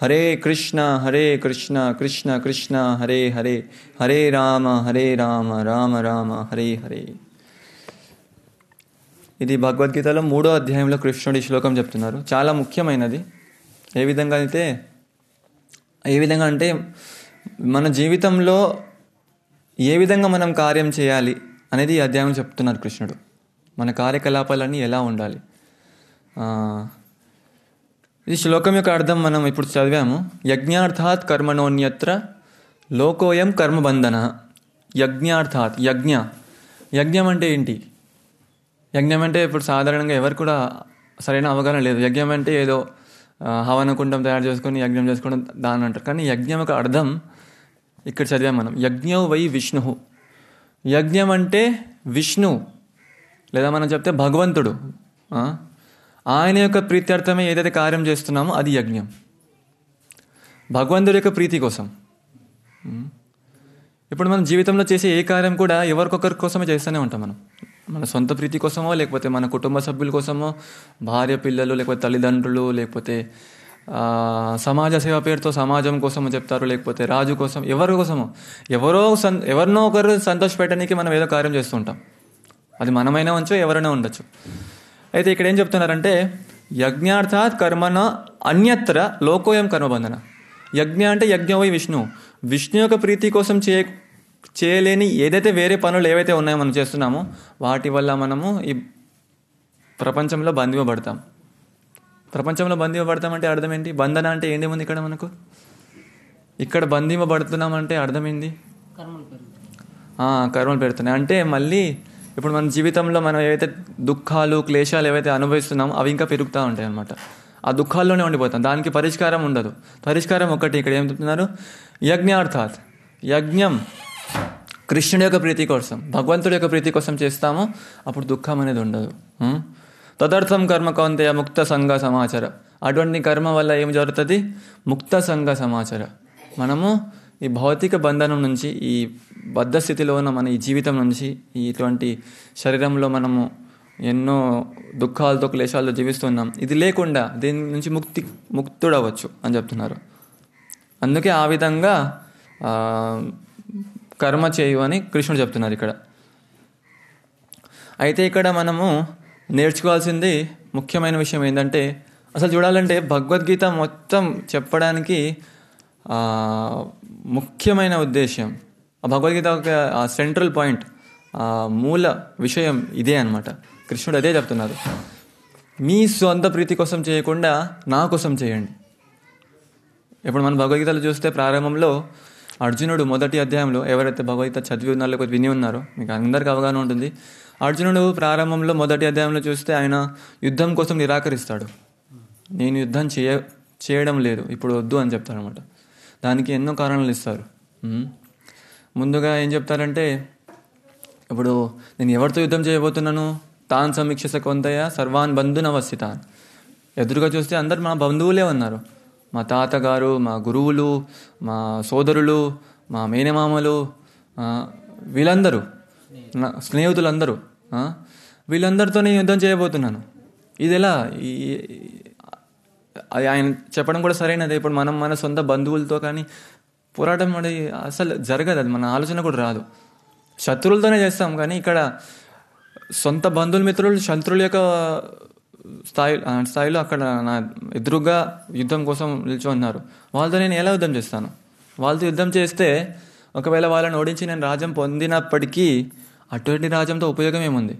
హరే కృష్ణ హరే కృష్ణ కృష్ణ కృష్ణ హరే హరే హరే రామ హరే రామ రామ రామ హరే హరే ఇది భగవద్గీతలో మూడో అధ్యాయంలో కృష్ణుడి శ్లోకం చెప్తున్నారు చాలా ముఖ్యమైనది ఏ విధంగా అయితే ఏ విధంగా అంటే మన జీవితంలో ఏ విధంగా మనం కార్యం చేయాలి అనేది ఈ అధ్యాయంలో చెప్తున్నారు కృష్ణుడు మన కార్యకలాపాలన్నీ ఎలా ఉండాలి ఇది శ్లోకం యొక్క అర్థం మనం ఇప్పుడు చదివాము యజ్ఞార్థాత్ కర్మణోన్యత్ర లోకోయం కర్మబంధన యజ్ఞార్థాత్ యజ్ఞ యజ్ఞం అంటే ఏంటి యజ్ఞం అంటే ఇప్పుడు సాధారణంగా ఎవరు కూడా సరైన అవగాహన లేదు యజ్ఞం అంటే ఏదో కుండం తయారు చేసుకొని యజ్ఞం చేసుకోవడం దాని అంటారు కానీ యజ్ఞం యొక్క అర్థం ఇక్కడ చదివాం మనం యజ్ఞో వై విష్ణు యజ్ఞం అంటే విష్ణు లేదా మనం చెప్తే భగవంతుడు ఆయన యొక్క ప్రీత్యర్థమే ఏదైతే కార్యం చేస్తున్నామో అది యజ్ఞం భగవంతుడి యొక్క ప్రీతి కోసం ఇప్పుడు మనం జీవితంలో చేసే ఏ కార్యం కూడా ఎవరికొకరి కోసమే చేస్తూనే ఉంటాం మనం మన సొంత ప్రీతి కోసమో లేకపోతే మన కుటుంబ సభ్యుల కోసమో భార్య పిల్లలు లేకపోతే తల్లిదండ్రులు లేకపోతే సమాజ సేవ పేరుతో సమాజం కోసము చెప్తారు లేకపోతే రాజు కోసం ఎవరి కోసము ఎవరో సన్ ఎవరినో ఒకరు సంతోష పెట్టడానికి మనం ఏదో కార్యం చేస్తుంటాం అది మనమైనా ఉంచు ఎవరైనా ఉండొచ్చు అయితే ఇక్కడ ఏం చెప్తున్నారంటే యజ్ఞార్థాత్ కర్మన అన్యత్ర లోకోయం కర్మబంధన యజ్ఞ అంటే యజ్ఞవై విష్ణు విష్ణు యొక్క ప్రీతి కోసం చేయ చేయలేని ఏదైతే వేరే పనులు ఏవైతే ఉన్నాయో మనం చేస్తున్నామో వాటి వల్ల మనము ఈ ప్రపంచంలో బంధింపబడతాం ప్రపంచంలో బంధింపబడతామంటే అర్థం ఏంటి బంధన అంటే ఏంది ఉంది ఇక్కడ మనకు ఇక్కడ బంధింపబడుతున్నామంటే అర్థమైంది కర్మలు పెడుతున్నాయి అంటే మళ్ళీ ఇప్పుడు మన జీవితంలో మనం ఏవైతే దుఃఖాలు క్లేశాలు ఏవైతే అనుభవిస్తున్నామో అవి ఇంకా పెరుగుతూ ఉంటాయి అనమాట ఆ దుఃఖాల్లోనే ఉండిపోతాం దానికి పరిష్కారం ఉండదు పరిష్కారం ఒకటి ఇక్కడ ఏం చెప్తున్నారు యజ్ఞార్థాత్ యజ్ఞం కృష్ణుడి యొక్క ప్రీతి కోసం భగవంతుడి యొక్క ప్రీతి కోసం చేస్తామో అప్పుడు దుఃఖం అనేది ఉండదు తదర్థం కర్మ కౌంతయ ముక్త సంఘ సమాచార అటువంటి కర్మ వల్ల ఏం జరుగుతుంది ముక్త సంఘ సమాచార మనము ఈ భౌతిక బంధనం నుంచి ఈ బద్ధ స్థితిలో ఉన్న మన ఈ జీవితం నుంచి ఇటువంటి శరీరంలో మనము ఎన్నో దుఃఖాలతో క్లేశాలతో జీవిస్తున్నాం ఇది లేకుండా దీని నుంచి ముక్తి ముక్తుడవచ్చు అని చెప్తున్నారు అందుకే ఆ విధంగా కర్మ చేయు అని కృష్ణుడు చెప్తున్నారు ఇక్కడ అయితే ఇక్కడ మనము నేర్చుకోవాల్సింది ముఖ్యమైన విషయం ఏంటంటే అసలు చూడాలంటే భగవద్గీత మొత్తం చెప్పడానికి ముఖ్యమైన ఉద్దేశం భగవద్గీత ఒక సెంట్రల్ పాయింట్ మూల విషయం ఇదే అనమాట కృష్ణుడు అదే చెప్తున్నారు మీ సొంత ప్రీతి కోసం చేయకుండా నా కోసం చేయండి ఇప్పుడు మనం భగవద్గీతలు చూస్తే ప్రారంభంలో అర్జునుడు మొదటి అధ్యాయంలో ఎవరైతే భగవద్గీత చదివి ఉన్నారో విని ఉన్నారో మీకు అందరికీ అవగాహన ఉంటుంది అర్జునుడు ప్రారంభంలో మొదటి అధ్యాయంలో చూస్తే ఆయన యుద్ధం కోసం నిరాకరిస్తాడు నేను యుద్ధం చేయ చేయడం లేదు ఇప్పుడు వద్దు అని చెప్తారనమాట దానికి ఎన్నో కారణాలు ఇస్తారు ముందుగా ఏం చెప్తారంటే ఇప్పుడు నేను ఎవరితో యుద్ధం చేయబోతున్నాను తాన్ సమీక్ష కొంతయ్య సర్వాన్ బంధున తాన్ ఎదురుగా చూస్తే అందరు మా బంధువులే ఉన్నారు మా తాతగారు మా గురువులు మా సోదరులు మా మేనమామలు వీళ్ళందరూ నా స్నేహితులందరూ వీళ్ళందరితోనే యుద్ధం చేయబోతున్నాను ఇది ఎలా ఆయన చెప్పడం కూడా సరైనది ఇప్పుడు మనం మన సొంత బంధువులతో కానీ పోరాటం అనేది అసలు జరగదు అది మన ఆలోచన కూడా రాదు శత్రువులతోనే చేస్తాం కానీ ఇక్కడ సొంత బంధువులు మిత్రులు శత్రువుల యొక్క స్థాయి స్థాయిలో అక్కడ నా ఎదురుగా యుద్ధం కోసం నిలిచి ఉన్నారు వాళ్ళతో నేను ఎలా యుద్ధం చేస్తాను వాళ్ళతో యుద్ధం చేస్తే ఒకవేళ వాళ్ళని ఓడించి నేను రాజ్యం పొందినప్పటికీ అటువంటి రాజ్యంతో ఉపయోగం ఏముంది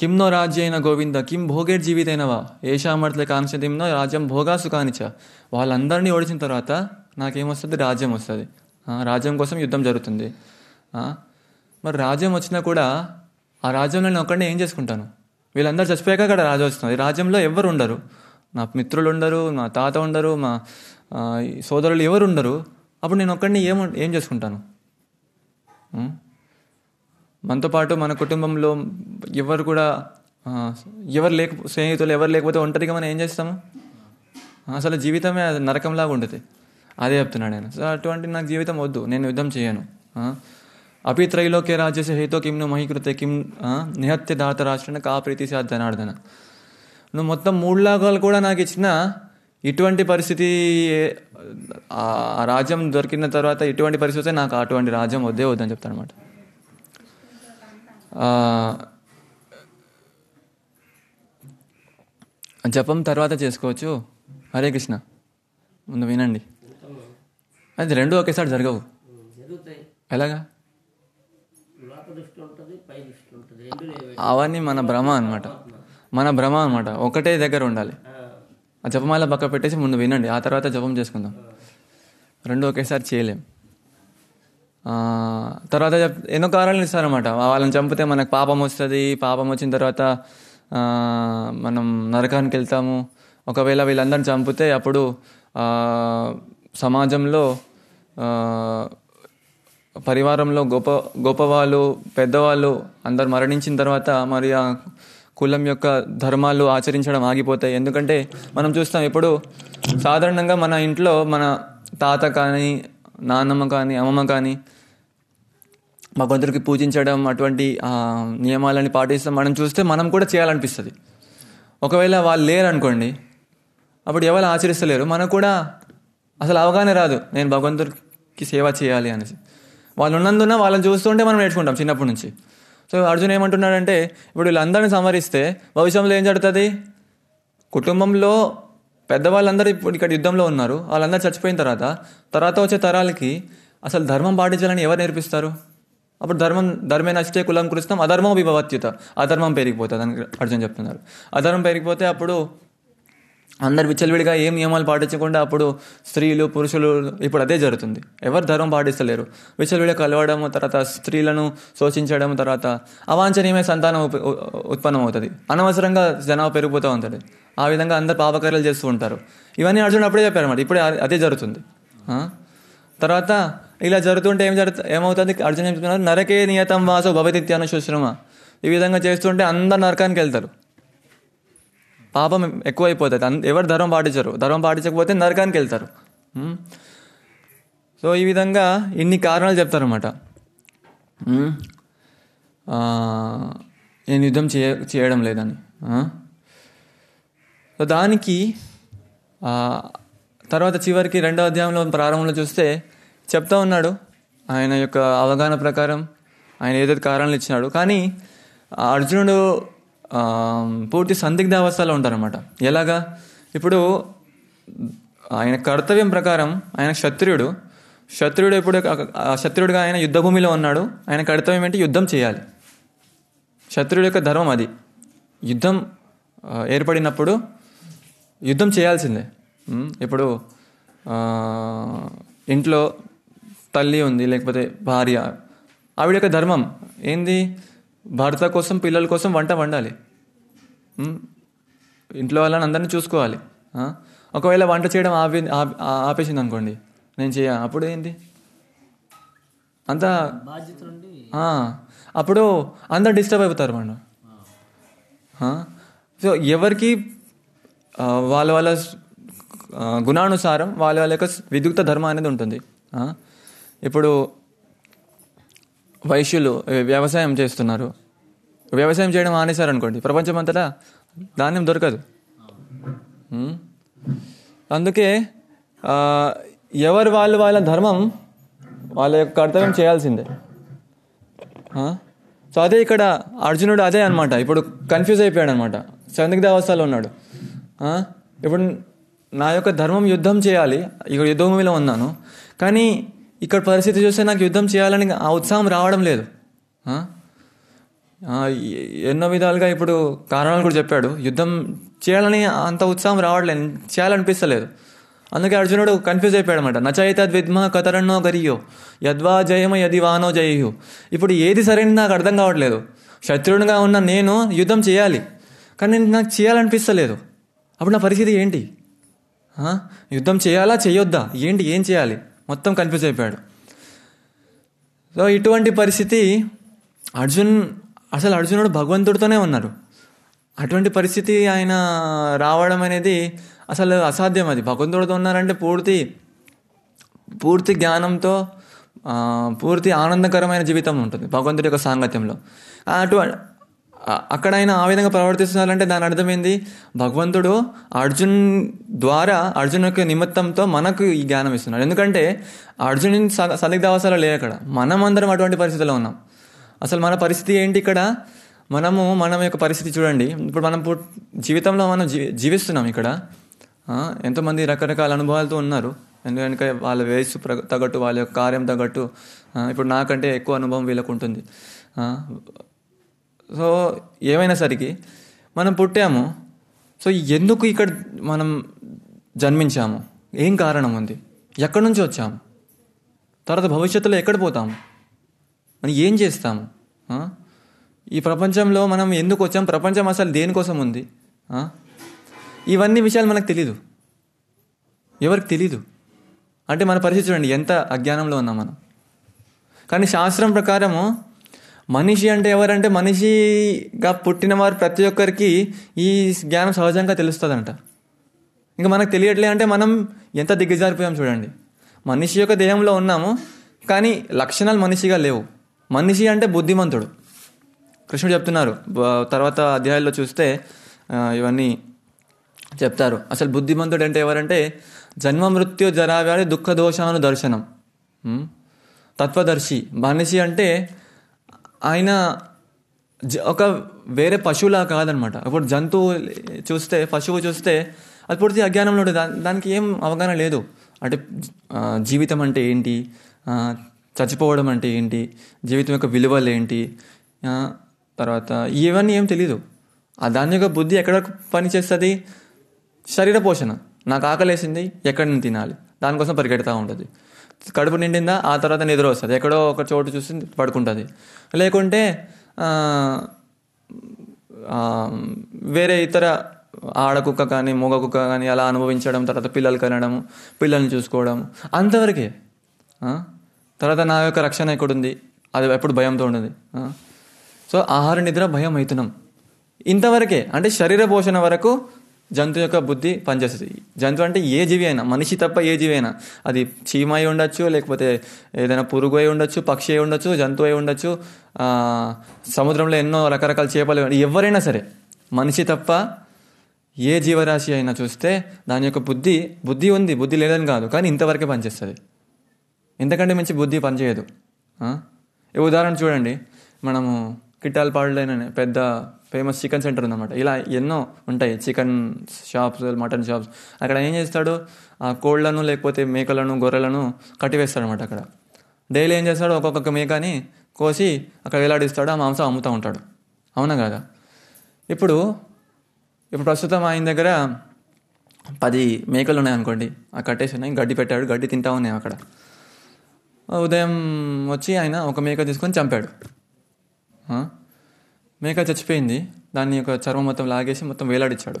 కిమ్నో అయిన గోవింద కిం భోగేర్ జీవితైనవా ఏషామర్తల కాంక్షతింనో రాజ్యం భోగాసు కానిచ వాళ్ళందరినీ ఓడిచిన తర్వాత నాకేమొస్తుంది రాజ్యం వస్తుంది రాజ్యం కోసం యుద్ధం జరుగుతుంది మరి రాజ్యం వచ్చినా కూడా ఆ రాజ్యంలో నేను ఒక్కడే ఏం చేసుకుంటాను వీళ్ళందరూ చచ్చిపోయాక అక్కడ రాజ్యం వస్తుంది రాజ్యంలో ఎవరు ఉండరు నా మిత్రులు ఉండరు మా తాత ఉండరు మా సోదరులు ఎవరు ఉండరు అప్పుడు నేను ఒక్కడిని ఏం ఏం చేసుకుంటాను మనతో పాటు మన కుటుంబంలో ఎవరు కూడా ఎవరు లేక స్నేహితులు ఎవరు లేకపోతే ఒంటరిగా మనం ఏం చేస్తాము అసలు జీవితమే అది నరకంలాగా ఉంటుంది అదే చెప్తున్నాడు నేను సో అటువంటి నాకు జీవితం వద్దు నేను యుద్ధం చేయను అపి త్రైలోకే రాజేసే హేతో కిమ్ను మహీకృతే కిమ్ నిహత్య దాత రాష్ట్రాన్ని కా ప్రీతి సాధ్ నువ్వు మొత్తం మూడు లాగాలు కూడా నాకు ఇచ్చిన ఇటువంటి పరిస్థితి ఆ రాజ్యం దొరికిన తర్వాత ఇటువంటి పరిస్థితి నాకు అటువంటి రాజ్యం వద్దే వద్దని చెప్తాను అనమాట జపం తర్వాత చేసుకోవచ్చు హరే కృష్ణ ముందు వినండి అది రెండు ఒకేసారి జరగవు ఎలాగా అవన్నీ మన భ్రమ అనమాట మన భ్రమ అనమాట ఒకటే దగ్గర ఉండాలి ఆ జపమాల పక్క పెట్టేసి ముందు వినండి ఆ తర్వాత జపం చేసుకుందాం రెండు ఒకేసారి చేయలేం తర్వాత ఎన్నో కారణాలు ఇస్తారనమాట వాళ్ళని చంపితే మనకు పాపం వస్తుంది పాపం వచ్చిన తర్వాత మనం నరకానికి వెళ్తాము ఒకవేళ వీళ్ళందరిని చంపితే అప్పుడు సమాజంలో పరివారంలో గొప్ప గొప్పవాళ్ళు పెద్దవాళ్ళు అందరు మరణించిన తర్వాత మరి ఆ కులం యొక్క ధర్మాలు ఆచరించడం ఆగిపోతాయి ఎందుకంటే మనం చూస్తాం ఇప్పుడు సాధారణంగా మన ఇంట్లో మన తాత కానీ నాన్నమ్మ కానీ అమ్మమ్మ కానీ భగవంతుడికి పూజించడం అటువంటి నియమాలని పాటిస్తాం మనం చూస్తే మనం కూడా చేయాలనిపిస్తుంది ఒకవేళ వాళ్ళు లేరనుకోండి అప్పుడు ఎవరు ఆచరిస్తలేరు మనకు కూడా అసలు అవగాహన రాదు నేను భగవంతుడికి సేవ చేయాలి అనేసి వాళ్ళు ఉన్నందున వాళ్ళని చూస్తుంటే మనం నేర్చుకుంటాం చిన్నప్పటి నుంచి సో అర్జున్ ఏమంటున్నాడంటే ఇప్పుడు వీళ్ళందరినీ సంహరిస్తే భవిష్యత్తులో ఏం జరుగుతుంది కుటుంబంలో పెద్దవాళ్ళందరూ ఇప్పుడు ఇక్కడ యుద్ధంలో ఉన్నారు వాళ్ళందరూ చచ్చిపోయిన తర్వాత తర్వాత వచ్చే తరాలకి అసలు ధర్మం పాటించాలని ఎవరు నేర్పిస్తారు అప్పుడు ధర్మం ధర్మే నచ్చితే కులం కురుస్తాం అధర్మం విభవత్యుత అధర్మం పెరిగిపోతుంది అని అర్జున్ చెప్తున్నారు అధర్మం పెరిగిపోతే అప్పుడు అందరు విచ్చలవిడిగా ఏం నియమాలు పాటించకుండా అప్పుడు స్త్రీలు పురుషులు ఇప్పుడు అదే జరుగుతుంది ఎవరు ధర్మం పాటిస్తలేరు విచ్చలవిడిగా కలవడం తర్వాత స్త్రీలను శోషించడం తర్వాత అవాంఛనీయమైన సంతానం ఉత్పన్నం అవుతుంది అనవసరంగా జనాభా పెరిగిపోతూ ఉంటుంది ఆ విధంగా అందరు పాపకార్యాలు చేస్తూ ఉంటారు ఇవన్నీ అర్జున్ అప్పుడే చెప్పారు అన్నమాట ఇప్పుడే అదే జరుగుతుంది తర్వాత ఇలా జరుగుతుంటే ఏం జరుగుతుంది ఏమవుతుంది అర్జున్ చెప్తున్నారు నరకే నియతం వాసో భవతిత్యాన శుశ్రమ ఈ విధంగా చేస్తుంటే అందరు నరకానికి వెళ్తారు పాపం ఎక్కువైపోతుంది ఎవరు ధర్మం పాటించరు ధర్మం పాటించకపోతే నరకానికి వెళ్తారు సో ఈ విధంగా ఇన్ని కారణాలు చెప్తారన్నమాట నేను యుద్ధం చేయ చేయడం లేదని సో దానికి తర్వాత చివరికి రెండో అధ్యాయంలో ప్రారంభంలో చూస్తే చెప్తా ఉన్నాడు ఆయన యొక్క అవగాహన ప్రకారం ఆయన ఏదైతే కారణాలు ఇచ్చినాడు కానీ అర్జునుడు పూర్తి సందిగ్ధ అవస్థలో ఉంటారనమాట ఎలాగా ఇప్పుడు ఆయన కర్తవ్యం ప్రకారం ఆయన క్షత్రియుడు శత్రుడు ఎప్పుడు శత్రుడుగా ఆయన యుద్ధభూమిలో ఉన్నాడు ఆయన కర్తవ్యం ఏంటి యుద్ధం చేయాలి శత్రుడు యొక్క ధర్మం అది యుద్ధం ఏర్పడినప్పుడు యుద్ధం చేయాల్సిందే ఇప్పుడు ఇంట్లో తల్లి ఉంది లేకపోతే భార్య ఆవిడ యొక్క ధర్మం ఏంది భర్త కోసం పిల్లల కోసం వంట వండాలి ఇంట్లో వాళ్ళని అందరినీ చూసుకోవాలి ఒకవేళ వంట చేయడం ఆపి ఆపేసింది అనుకోండి నేను చేయ అప్పుడు ఏంటి అంత అప్పుడు అందరు డిస్టర్బ్ అయిపోతారు మనం సో ఎవరికి వాళ్ళ వాళ్ళ గుణానుసారం వాళ్ళ వాళ్ళ యొక్క విద్యుక్త ధర్మం అనేది ఉంటుంది ఇప్పుడు వైశ్యులు వ్యవసాయం చేస్తున్నారు వ్యవసాయం చేయడం మానేశారు అనుకోండి అంతటా ధాన్యం దొరకదు అందుకే ఎవరు వాళ్ళు వాళ్ళ ధర్మం వాళ్ళ యొక్క కర్తవ్యం చేయాల్సిందే సో అదే ఇక్కడ అర్జునుడు అదే అనమాట ఇప్పుడు కన్ఫ్యూజ్ అయిపోయాడు అనమాట దేవస్థలో ఉన్నాడు ఇప్పుడు నా యొక్క ధర్మం యుద్ధం చేయాలి ఇక్కడ యుద్ధభూమిలో ఉన్నాను కానీ ఇక్కడ పరిస్థితి చూస్తే నాకు యుద్ధం చేయాలని ఆ ఉత్సాహం రావడం లేదు ఎన్నో విధాలుగా ఇప్పుడు కారణాలు కూడా చెప్పాడు యుద్ధం చేయాలని అంత ఉత్సాహం రావట్లేదు చేయాలనిపిస్తలేదు అందుకే అర్జునుడు కన్ఫ్యూజ్ అయిపోయాడు అనమాట నచైతద్ విద్మ కతరణో గరియో యద్వా జయమ యది వానో జయు ఇప్పుడు ఏది సరైనది నాకు అర్థం కావట్లేదు శత్రువునిగా ఉన్న నేను యుద్ధం చేయాలి కానీ నాకు చేయాలనిపిస్తలేదు అప్పుడు నా పరిస్థితి ఏంటి యుద్ధం చేయాలా చేయొద్దా ఏంటి ఏం చేయాలి మొత్తం కన్ఫ్యూజ్ అయిపోయాడు సో ఇటువంటి పరిస్థితి అర్జున్ అసలు అర్జునుడు భగవంతుడితోనే ఉన్నారు అటువంటి పరిస్థితి ఆయన రావడం అనేది అసలు అసాధ్యం అది భగవంతుడితో ఉన్నారంటే పూర్తి పూర్తి జ్ఞానంతో పూర్తి ఆనందకరమైన జీవితం ఉంటుంది భగవంతుడి యొక్క సాంగత్యంలో అటు అక్కడ ఆయన ఆ విధంగా ప్రవర్తిస్తున్నారంటే దాని అర్థమైంది భగవంతుడు అర్జున్ ద్వారా అర్జున్ యొక్క నిమిత్తంతో మనకు ఈ జ్ఞానం ఇస్తున్నాడు ఎందుకంటే అర్జున్ అవసరాలు లేరు అక్కడ మనం అందరం అటువంటి పరిస్థితిలో ఉన్నాం అసలు మన పరిస్థితి ఏంటి ఇక్కడ మనము మనం యొక్క పరిస్థితి చూడండి ఇప్పుడు మనం జీవితంలో మనం జీవిస్తున్నాం ఇక్కడ ఎంతోమంది రకరకాల అనుభవాలతో ఉన్నారు ఎందుకంటే వాళ్ళ వయస్సు తగ్గట్టు వాళ్ళ యొక్క కార్యం తగ్గట్టు ఇప్పుడు నాకంటే ఎక్కువ అనుభవం వీళ్ళకు ఉంటుంది సో ఏమైనా సరికి మనం పుట్టాము సో ఎందుకు ఇక్కడ మనం జన్మించాము ఏం కారణం ఉంది ఎక్కడి నుంచి వచ్చాము తర్వాత భవిష్యత్తులో ఎక్కడ పోతాము మనం ఏం చేస్తాము ఈ ప్రపంచంలో మనం ఎందుకు వచ్చాం ప్రపంచం అసలు దేనికోసం ఉంది ఇవన్నీ విషయాలు మనకు తెలీదు ఎవరికి తెలీదు అంటే మన పరిస్థితి చూడండి ఎంత అజ్ఞానంలో ఉన్నాం మనం కానీ శాస్త్రం ప్రకారము మనిషి అంటే ఎవరంటే మనిషిగా పుట్టిన వారు ప్రతి ఒక్కరికి ఈ జ్ఞానం సహజంగా తెలుస్తుందంట ఇంకా మనకు తెలియట్లే అంటే మనం ఎంత దిగ్గజారిపోయాం చూడండి మనిషి యొక్క దేహంలో ఉన్నాము కానీ లక్షణాలు మనిషిగా లేవు మనిషి అంటే బుద్ధిమంతుడు కృష్ణుడు చెప్తున్నారు తర్వాత అధ్యాయుల్లో చూస్తే ఇవన్నీ చెప్తారు అసలు బుద్ధిమంతుడు అంటే ఎవరంటే జన్మ మృత్యు జరావ్యాధి దుఃఖ దోషాను దర్శనం తత్వదర్శి మనిషి అంటే ఆయన ఒక వేరే పశువులా కాదనమాట ఇప్పుడు జంతువు చూస్తే పశువు చూస్తే అది పూర్తి అజ్ఞానంలో ఉంటుంది దానికి ఏం అవగాహన లేదు అంటే జీవితం అంటే ఏంటి చచ్చిపోవడం అంటే ఏంటి జీవితం యొక్క విలువలు ఏంటి తర్వాత ఇవన్నీ ఏం తెలియదు ఆ దాని యొక్క బుద్ధి ఎక్కడ పనిచేస్తుంది శరీర పోషణ నాకు ఆకలేసింది ఎక్కడ తినాలి దానికోసం పరిగెడతా ఉంటుంది కడుపు నిండిందా ఆ తర్వాత నిద్ర వస్తుంది ఎక్కడో ఒక చోటు చూసి పడుకుంటుంది లేకుంటే వేరే ఇతర ఆడకుక్క కానీ మొగ కుక్క కానీ అలా అనుభవించడం తర్వాత పిల్లలు కనడము పిల్లల్ని చూసుకోవడం అంతవరకే తర్వాత నా యొక్క రక్షణ ఎక్కడుంది అది ఎప్పుడు భయంతో ఉండదు సో ఆహార నిద్ర భయం అవుతున్నాం ఇంతవరకే అంటే శరీర పోషణ వరకు జంతువు యొక్క బుద్ధి పనిచేస్తుంది జంతువు అంటే ఏ జీవి అయినా మనిషి తప్ప ఏ జీవి అయినా అది చీమ అయి ఉండొచ్చు లేకపోతే ఏదైనా పురుగు అయి ఉండొచ్చు పక్షి అయి ఉండొచ్చు జంతువు అయి ఉండొచ్చు సముద్రంలో ఎన్నో రకరకాల చేపలు ఎవరైనా సరే మనిషి తప్ప ఏ జీవరాశి అయినా చూస్తే దాని యొక్క బుద్ధి బుద్ధి ఉంది బుద్ధి లేదని కాదు కానీ ఇంతవరకే పనిచేస్తుంది ఎంతకంటే మంచి బుద్ధి పనిచేయదు ఉదాహరణ చూడండి మనము కిట్టాలపాడులైన పెద్ద ఫేమస్ చికెన్ సెంటర్ ఉందన్నమాట ఇలా ఎన్నో ఉంటాయి చికెన్ షాప్స్ మటన్ షాప్స్ అక్కడ ఏం చేస్తాడు ఆ కోళ్లను లేకపోతే మేకలను గొర్రెలను అనమాట అక్కడ డైలీ ఏం చేస్తాడు ఒక్కొక్క మేకని కోసి అక్కడ వేలాడిస్తాడు ఆ మాంసం అమ్ముతూ ఉంటాడు అవునా కదా ఇప్పుడు ఇప్పుడు ప్రస్తుతం ఆయన దగ్గర పది మేకలు ఉన్నాయనుకోండి ఆ కట్టేసి ఉన్నాయి గడ్డి పెట్టాడు గడ్డి తింటా ఉన్నాయి అక్కడ ఉదయం వచ్చి ఆయన ఒక మేక తీసుకొని చంపాడు మేక చచ్చిపోయింది దాన్ని ఒక చర్మం మొత్తం లాగేసి మొత్తం వేలాడిచ్చాడు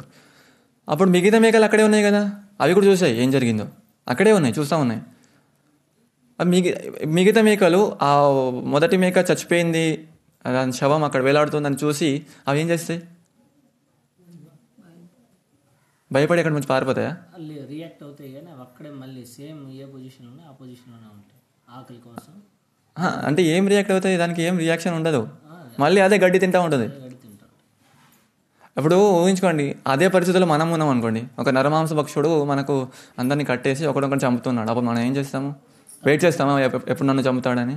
అప్పుడు మిగతా మేకలు అక్కడే ఉన్నాయి కదా అవి కూడా చూసాయి ఏం జరిగిందో అక్కడే ఉన్నాయి చూస్తూ ఉన్నాయి మిగి మిగతా మేకలు ఆ మొదటి మేక చచ్చిపోయింది దాని శవం అక్కడ వేలాడుతుందని చూసి అవి ఏం చేస్తాయి భయపడి అక్కడ నుంచి పారిపోతాయా రియాక్ట్ అవుతాయి అక్కడే మళ్ళీ సేమ్ ఏ పొజిషన్లోనే ఆ పొజిషన్లోనే ఉంటాయి ఆకలి కోసం అంటే ఏం రియాక్ట్ అవుతాయి దానికి ఏం రియాక్షన్ ఉండదు మళ్ళీ అదే గడ్డి తింటూ ఉంటుంది ఇప్పుడు ఊహించుకోండి అదే పరిస్థితుల్లో మనం ఉన్నాం అనుకోండి ఒక నరమాంస భక్షుడు మనకు అందరినీ కట్టేసి ఒకడొకటి చంపుతున్నాడు అప్పుడు మనం ఏం చేస్తాము వెయిట్ చేస్తాము ఎప్పుడు నన్ను చంపుతాడని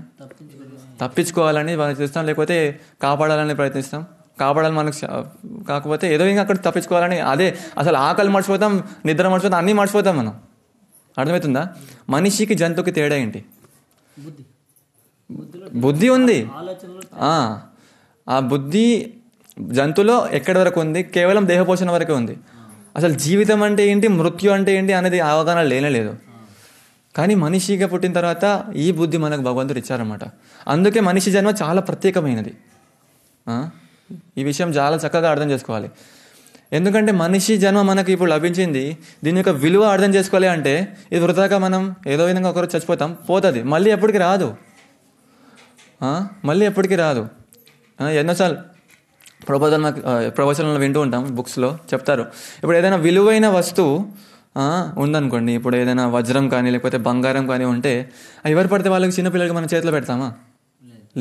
తప్పించుకోవాలని ప్రయత్నిస్తాం లేకపోతే కాపాడాలని ప్రయత్నిస్తాం కాపాడాలి మనకు కాకపోతే ఏదో ఇంకా అక్కడ తప్పించుకోవాలని అదే అసలు ఆకలి మర్చిపోతాం నిద్ర మర్చిపోతాం అన్నీ మర్చిపోతాం మనం అర్థమవుతుందా మనిషికి జంతువుకి తేడా ఏంటి బుద్ధి ఉంది ఆ బుద్ధి జంతువులో ఎక్కడి వరకు ఉంది కేవలం దేహపోషణ వరకే ఉంది అసలు జీవితం అంటే ఏంటి మృత్యు అంటే ఏంటి అనేది అవగాహన లేనలేదు కానీ మనిషిగా పుట్టిన తర్వాత ఈ బుద్ధి మనకు భగవంతుడు ఇచ్చారన్నమాట అందుకే మనిషి జన్మ చాలా ప్రత్యేకమైనది ఈ విషయం చాలా చక్కగా అర్థం చేసుకోవాలి ఎందుకంటే మనిషి జన్మ మనకు ఇప్పుడు లభించింది దీని యొక్క విలువ అర్థం చేసుకోవాలి అంటే ఇది వృధాగా మనం ఏదో విధంగా ఒకరోజు చచ్చిపోతాం పోతుంది మళ్ళీ ఎప్పటికి రాదు మళ్ళీ ఎప్పటికీ రాదు ఎన్నోసార్లు ప్రబోధన ప్రవచనాలు వింటూ ఉంటాం బుక్స్లో చెప్తారు ఇప్పుడు ఏదైనా విలువైన వస్తువు ఉందనుకోండి ఇప్పుడు ఏదైనా వజ్రం కానీ లేకపోతే బంగారం కానీ ఉంటే ఎవరు పడితే వాళ్ళకి చిన్నపిల్లలకి మన చేతిలో పెడతామా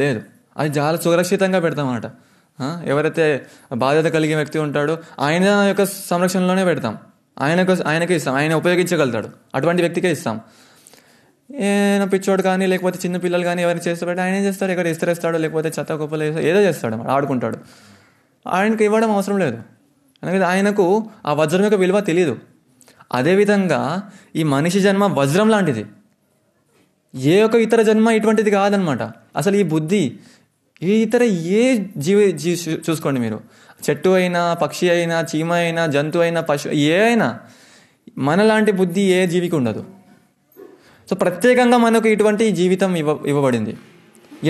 లేదు అది చాలా సురక్షితంగా పెడతామన్నమాట ఎవరైతే బాధ్యత కలిగిన వ్యక్తి ఉంటాడో ఆయన యొక్క సంరక్షణలోనే పెడతాం ఆయన ఆయనకే ఇస్తాం ఆయన ఉపయోగించగలుగుతాడు అటువంటి వ్యక్తికే ఇస్తాం ఏదైనా పిచ్చోడు కానీ లేకపోతే చిన్న పిల్లలు కానీ ఎవరైనా చేస్తే పెట్టి ఆయన ఏం చేస్తారు ఎక్కడ ఇస్తరేస్తాడు లేకపోతే చెత్త గొప్పలు ఏదో చేస్తాడు ఆడుకుంటాడు ఆయనకి ఇవ్వడం అవసరం లేదు ఎందుకంటే ఆయనకు ఆ వజ్రం యొక్క విలువ తెలియదు అదేవిధంగా ఈ మనిషి జన్మ వజ్రం లాంటిది ఏ ఒక ఇతర జన్మ ఇటువంటిది కాదనమాట అసలు ఈ బుద్ధి ఈ ఇతర ఏ జీవి జీ చూసుకోండి మీరు చెట్టు అయినా పక్షి అయినా చీమ అయినా జంతువు అయినా పశు ఏ అయినా మనలాంటి బుద్ధి ఏ జీవికి ఉండదు సో ప్రత్యేకంగా మనకు ఇటువంటి జీవితం ఇవ్వ ఇవ్వబడింది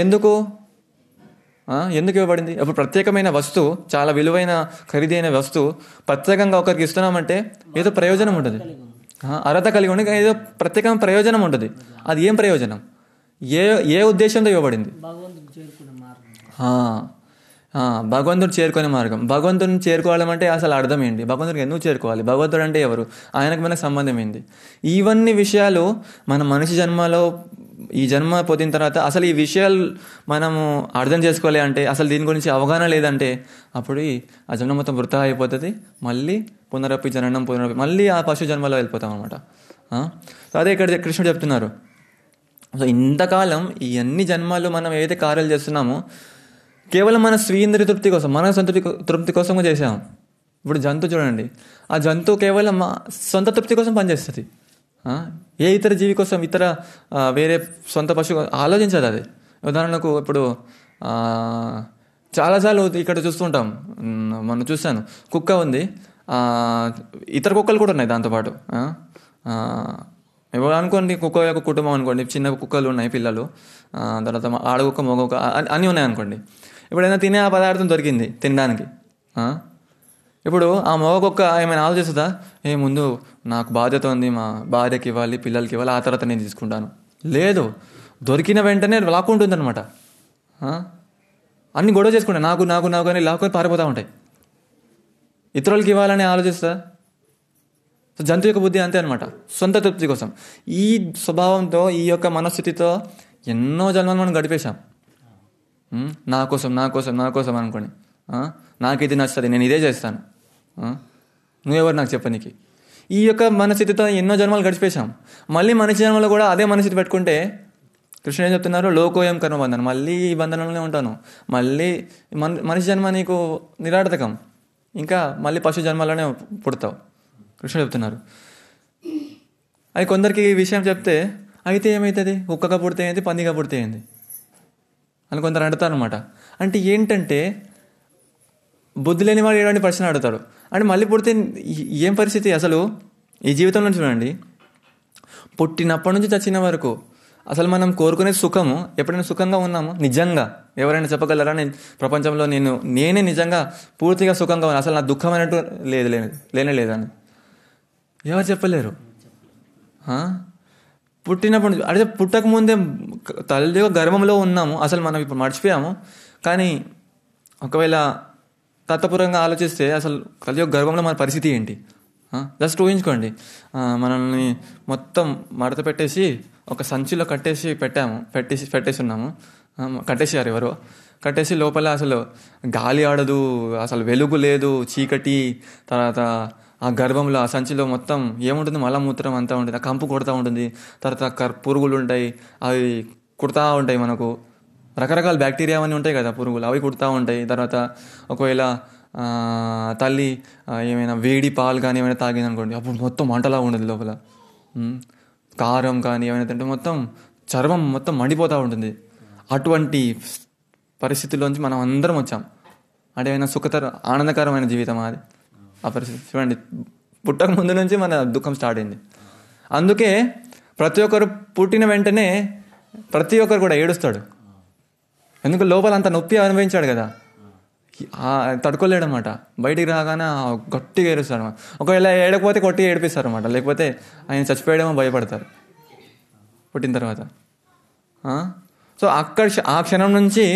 ఎందుకు ఎందుకు ఇవ్వబడింది ఇప్పుడు ప్రత్యేకమైన వస్తువు చాలా విలువైన ఖరీదైన వస్తువు ప్రత్యేకంగా ఒకరికి ఇస్తున్నామంటే ఏదో ప్రయోజనం ఉంటుంది అర్హత కలిగి ఉండి ఏదో ప్రత్యేకమైన ప్రయోజనం ఉంటుంది అది ఏం ప్రయోజనం ఏ ఏ ఉద్దేశంతో ఇవ్వబడింది భగవంతుడు చేరుకునే మార్గం భగవంతుడిని చేరుకోవాలంటే అసలు అర్థం ఏంటి భగవంతుడికి ఎందుకు చేరుకోవాలి భగవంతుడు అంటే ఎవరు ఆయనకు మనకు సంబంధం ఏంటి ఇవన్నీ విషయాలు మన మనిషి జన్మలో ఈ జన్మ పొందిన తర్వాత అసలు ఈ విషయాలు మనము అర్థం చేసుకోవాలి అంటే అసలు దీని గురించి అవగాహన లేదంటే అప్పుడు ఆ జన్మ మొత్తం వృత అయిపోతుంది మళ్ళీ పునరపి జననం పునరపి మళ్ళీ ఆ పశు జన్మలో వెళ్ళిపోతాం అనమాట అదే ఇక్కడ కృష్ణుడు చెప్తున్నారు సో ఇంతకాలం ఈ అన్ని జన్మాలు మనం ఏదైతే కార్యాలు చేస్తున్నామో కేవలం మన ఇంద్రియ తృప్తి కోసం మన సొంత తృప్తి కోసం చేసాం ఇప్పుడు జంతు చూడండి ఆ జంతువు కేవలం మా సొంత తృప్తి కోసం పనిచేస్తుంది ఏ ఇతర జీవి కోసం ఇతర వేరే సొంత పశువు ఆలోచించదు అది ఉదాహరణకు ఇప్పుడు చాలాసార్లు ఇక్కడ చూస్తుంటాం మనం చూసాను కుక్క ఉంది ఇతర కుక్కలు కూడా ఉన్నాయి దాంతోపాటు ఎవరు అనుకోండి కుక్క యొక్క కుటుంబం అనుకోండి చిన్న కుక్కలు ఉన్నాయి పిల్లలు తర్వాత ఆడకుక్క మొగ అన్నీ ఉన్నాయి అనుకోండి ఎప్పుడైనా తినే ఆ పదార్థం దొరికింది తినడానికి ఇప్పుడు ఆ మగకొక్క ఏమైనా ఆలోచిస్తుందా ఏ ముందు నాకు బాధ్యత ఉంది మా భార్యకి ఇవ్వాలి పిల్లలకి ఇవ్వాలి ఆ తర్వాత నేను తీసుకుంటాను లేదు దొరికిన వెంటనే లాక్కుంటుంది అనమాట అన్ని గొడవ చేసుకుంటాయి నాకు నాకు నాకు అని లాక్కొని పారిపోతూ ఉంటాయి ఇతరులకి ఇవ్వాలని ఆలోచిస్తా సో జంతు యొక్క బుద్ధి అంతే అనమాట సొంత తృప్తి కోసం ఈ స్వభావంతో ఈ యొక్క మనస్థితితో ఎన్నో జన్మలు మనం గడిపేశాం నా కోసం నా కోసం నా కోసం అనుకోండి నాకైతే నచ్చుతుంది నేను ఇదే చేస్తాను నువ్వెవరు నాకు చెప్పనీకి ఈ యొక్క మనస్థితితో ఎన్నో జన్మలు గడిచిపోయాం మళ్ళీ మనిషి జన్మలో కూడా అదే మనస్థితి పెట్టుకుంటే కృష్ణ ఏం చెప్తున్నారు లోకోయం బంధనం మళ్ళీ ఈ బంధనంలోనే ఉంటాను మళ్ళీ మన మనిషి జన్మ నీకు నిరాటకం ఇంకా మళ్ళీ పశు జన్మలోనే పుడతావు కృష్ణ చెప్తున్నారు అది కొందరికి ఈ విషయం చెప్తే అయితే ఏమవుతుంది కుక్కగా పుడితే ఏంది పందిగా పుడితే ఏంది అని కొందరు అనమాట అంటే ఏంటంటే బుద్ధి లేని వాడు ఏడవని ప్రశ్న అడుగుతాడు అంటే మళ్ళీ పుడితే ఏం పరిస్థితి అసలు ఈ జీవితంలో చూడండి పుట్టినప్పటి నుంచి చచ్చిన వరకు అసలు మనం కోరుకునే సుఖము ఎప్పుడైనా సుఖంగా ఉన్నాము నిజంగా ఎవరైనా చెప్పగలరా నేను ప్రపంచంలో నేను నేనే నిజంగా పూర్తిగా సుఖంగా ఉన్నాను అసలు నా దుఃఖం అన్నట్టు లేదు లేనే లేదని ఎవరు చెప్పలేరు పుట్టినప్పుడు అదే పుట్టక ముందే తల్లి గర్భంలో ఉన్నాము అసలు మనం ఇప్పుడు మర్చిపోయాము కానీ ఒకవేళ తత్వపూర్వంగా ఆలోచిస్తే అసలు తల్లి గర్భంలో మన పరిస్థితి ఏంటి జస్ట్ ఊహించుకోండి మనల్ని మొత్తం మడత పెట్టేసి ఒక సంచిలో కట్టేసి పెట్టాము పెట్టేసి పెట్టేస్తున్నాము కట్టేసారు ఎవరో కట్టేసి లోపల అసలు గాలి ఆడదు అసలు వెలుగు లేదు చీకటి తర్వాత ఆ గర్భంలో ఆ సంచిలో మొత్తం ఏముంటుంది మలమూత్రం అంతా ఉంటుంది ఆ కంపు కొడతా ఉంటుంది తర్వాత కర్ పురుగులు ఉంటాయి అవి కుడతా ఉంటాయి మనకు రకరకాల బ్యాక్టీరియా అవన్నీ ఉంటాయి కదా పురుగులు అవి కుడతా ఉంటాయి తర్వాత ఒకవేళ తల్లి ఏమైనా వేడి పాలు కానీ ఏమైనా తాగింది అనుకోండి అప్పుడు మొత్తం మంటలా ఉండదు లోపల కారం కానీ ఏమైనా తింటే మొత్తం చర్మం మొత్తం మండిపోతూ ఉంటుంది అటువంటి పరిస్థితుల్లోంచి మనం అందరం వచ్చాం అంటే ఏమైనా సుఖతర ఆనందకరమైన జీవితం అది ఆ పరిస్థితి చూడండి పుట్టక ముందు నుంచి మన దుఃఖం స్టార్ట్ అయింది అందుకే ప్రతి ఒక్కరు పుట్టిన వెంటనే ప్రతి ఒక్కరు కూడా ఏడుస్తాడు ఎందుకు లోపల అంత నొప్పి అనుభవించాడు కదా తడుకోలేడనమాట బయటికి రాగానే గట్టిగా ఏడుస్తాడు ఒకవేళ ఏడకపోతే కొట్టి ఏడిపిస్తారు అనమాట లేకపోతే ఆయన చచ్చిపోయడమో భయపడతారు పుట్టిన తర్వాత సో అక్కడ ఆ క్షణం నుంచి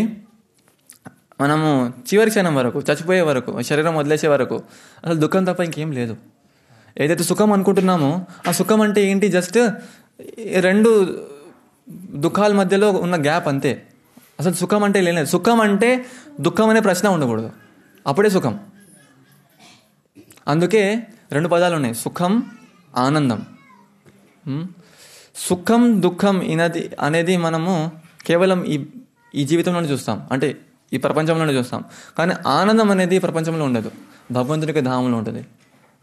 మనము చివరి క్షణం వరకు చచ్చిపోయే వరకు శరీరం వదిలేసే వరకు అసలు దుఃఖం తప్ప ఇంకేం లేదు ఏదైతే సుఖం అనుకుంటున్నామో ఆ సుఖం అంటే ఏంటి జస్ట్ రెండు దుఃఖాల మధ్యలో ఉన్న గ్యాప్ అంతే అసలు సుఖం అంటే లేదు సుఖం అంటే దుఃఖం అనే ప్రశ్న ఉండకూడదు అప్పుడే సుఖం అందుకే రెండు పదాలు ఉన్నాయి సుఖం ఆనందం సుఖం దుఃఖం ఇనది అనేది మనము కేవలం ఈ ఈ జీవితంలోనే చూస్తాం అంటే ఈ ప్రపంచంలోనే చూస్తాం కానీ ఆనందం అనేది ప్రపంచంలో ఉండదు భగవంతుడికి ధామంలో ఉంటుంది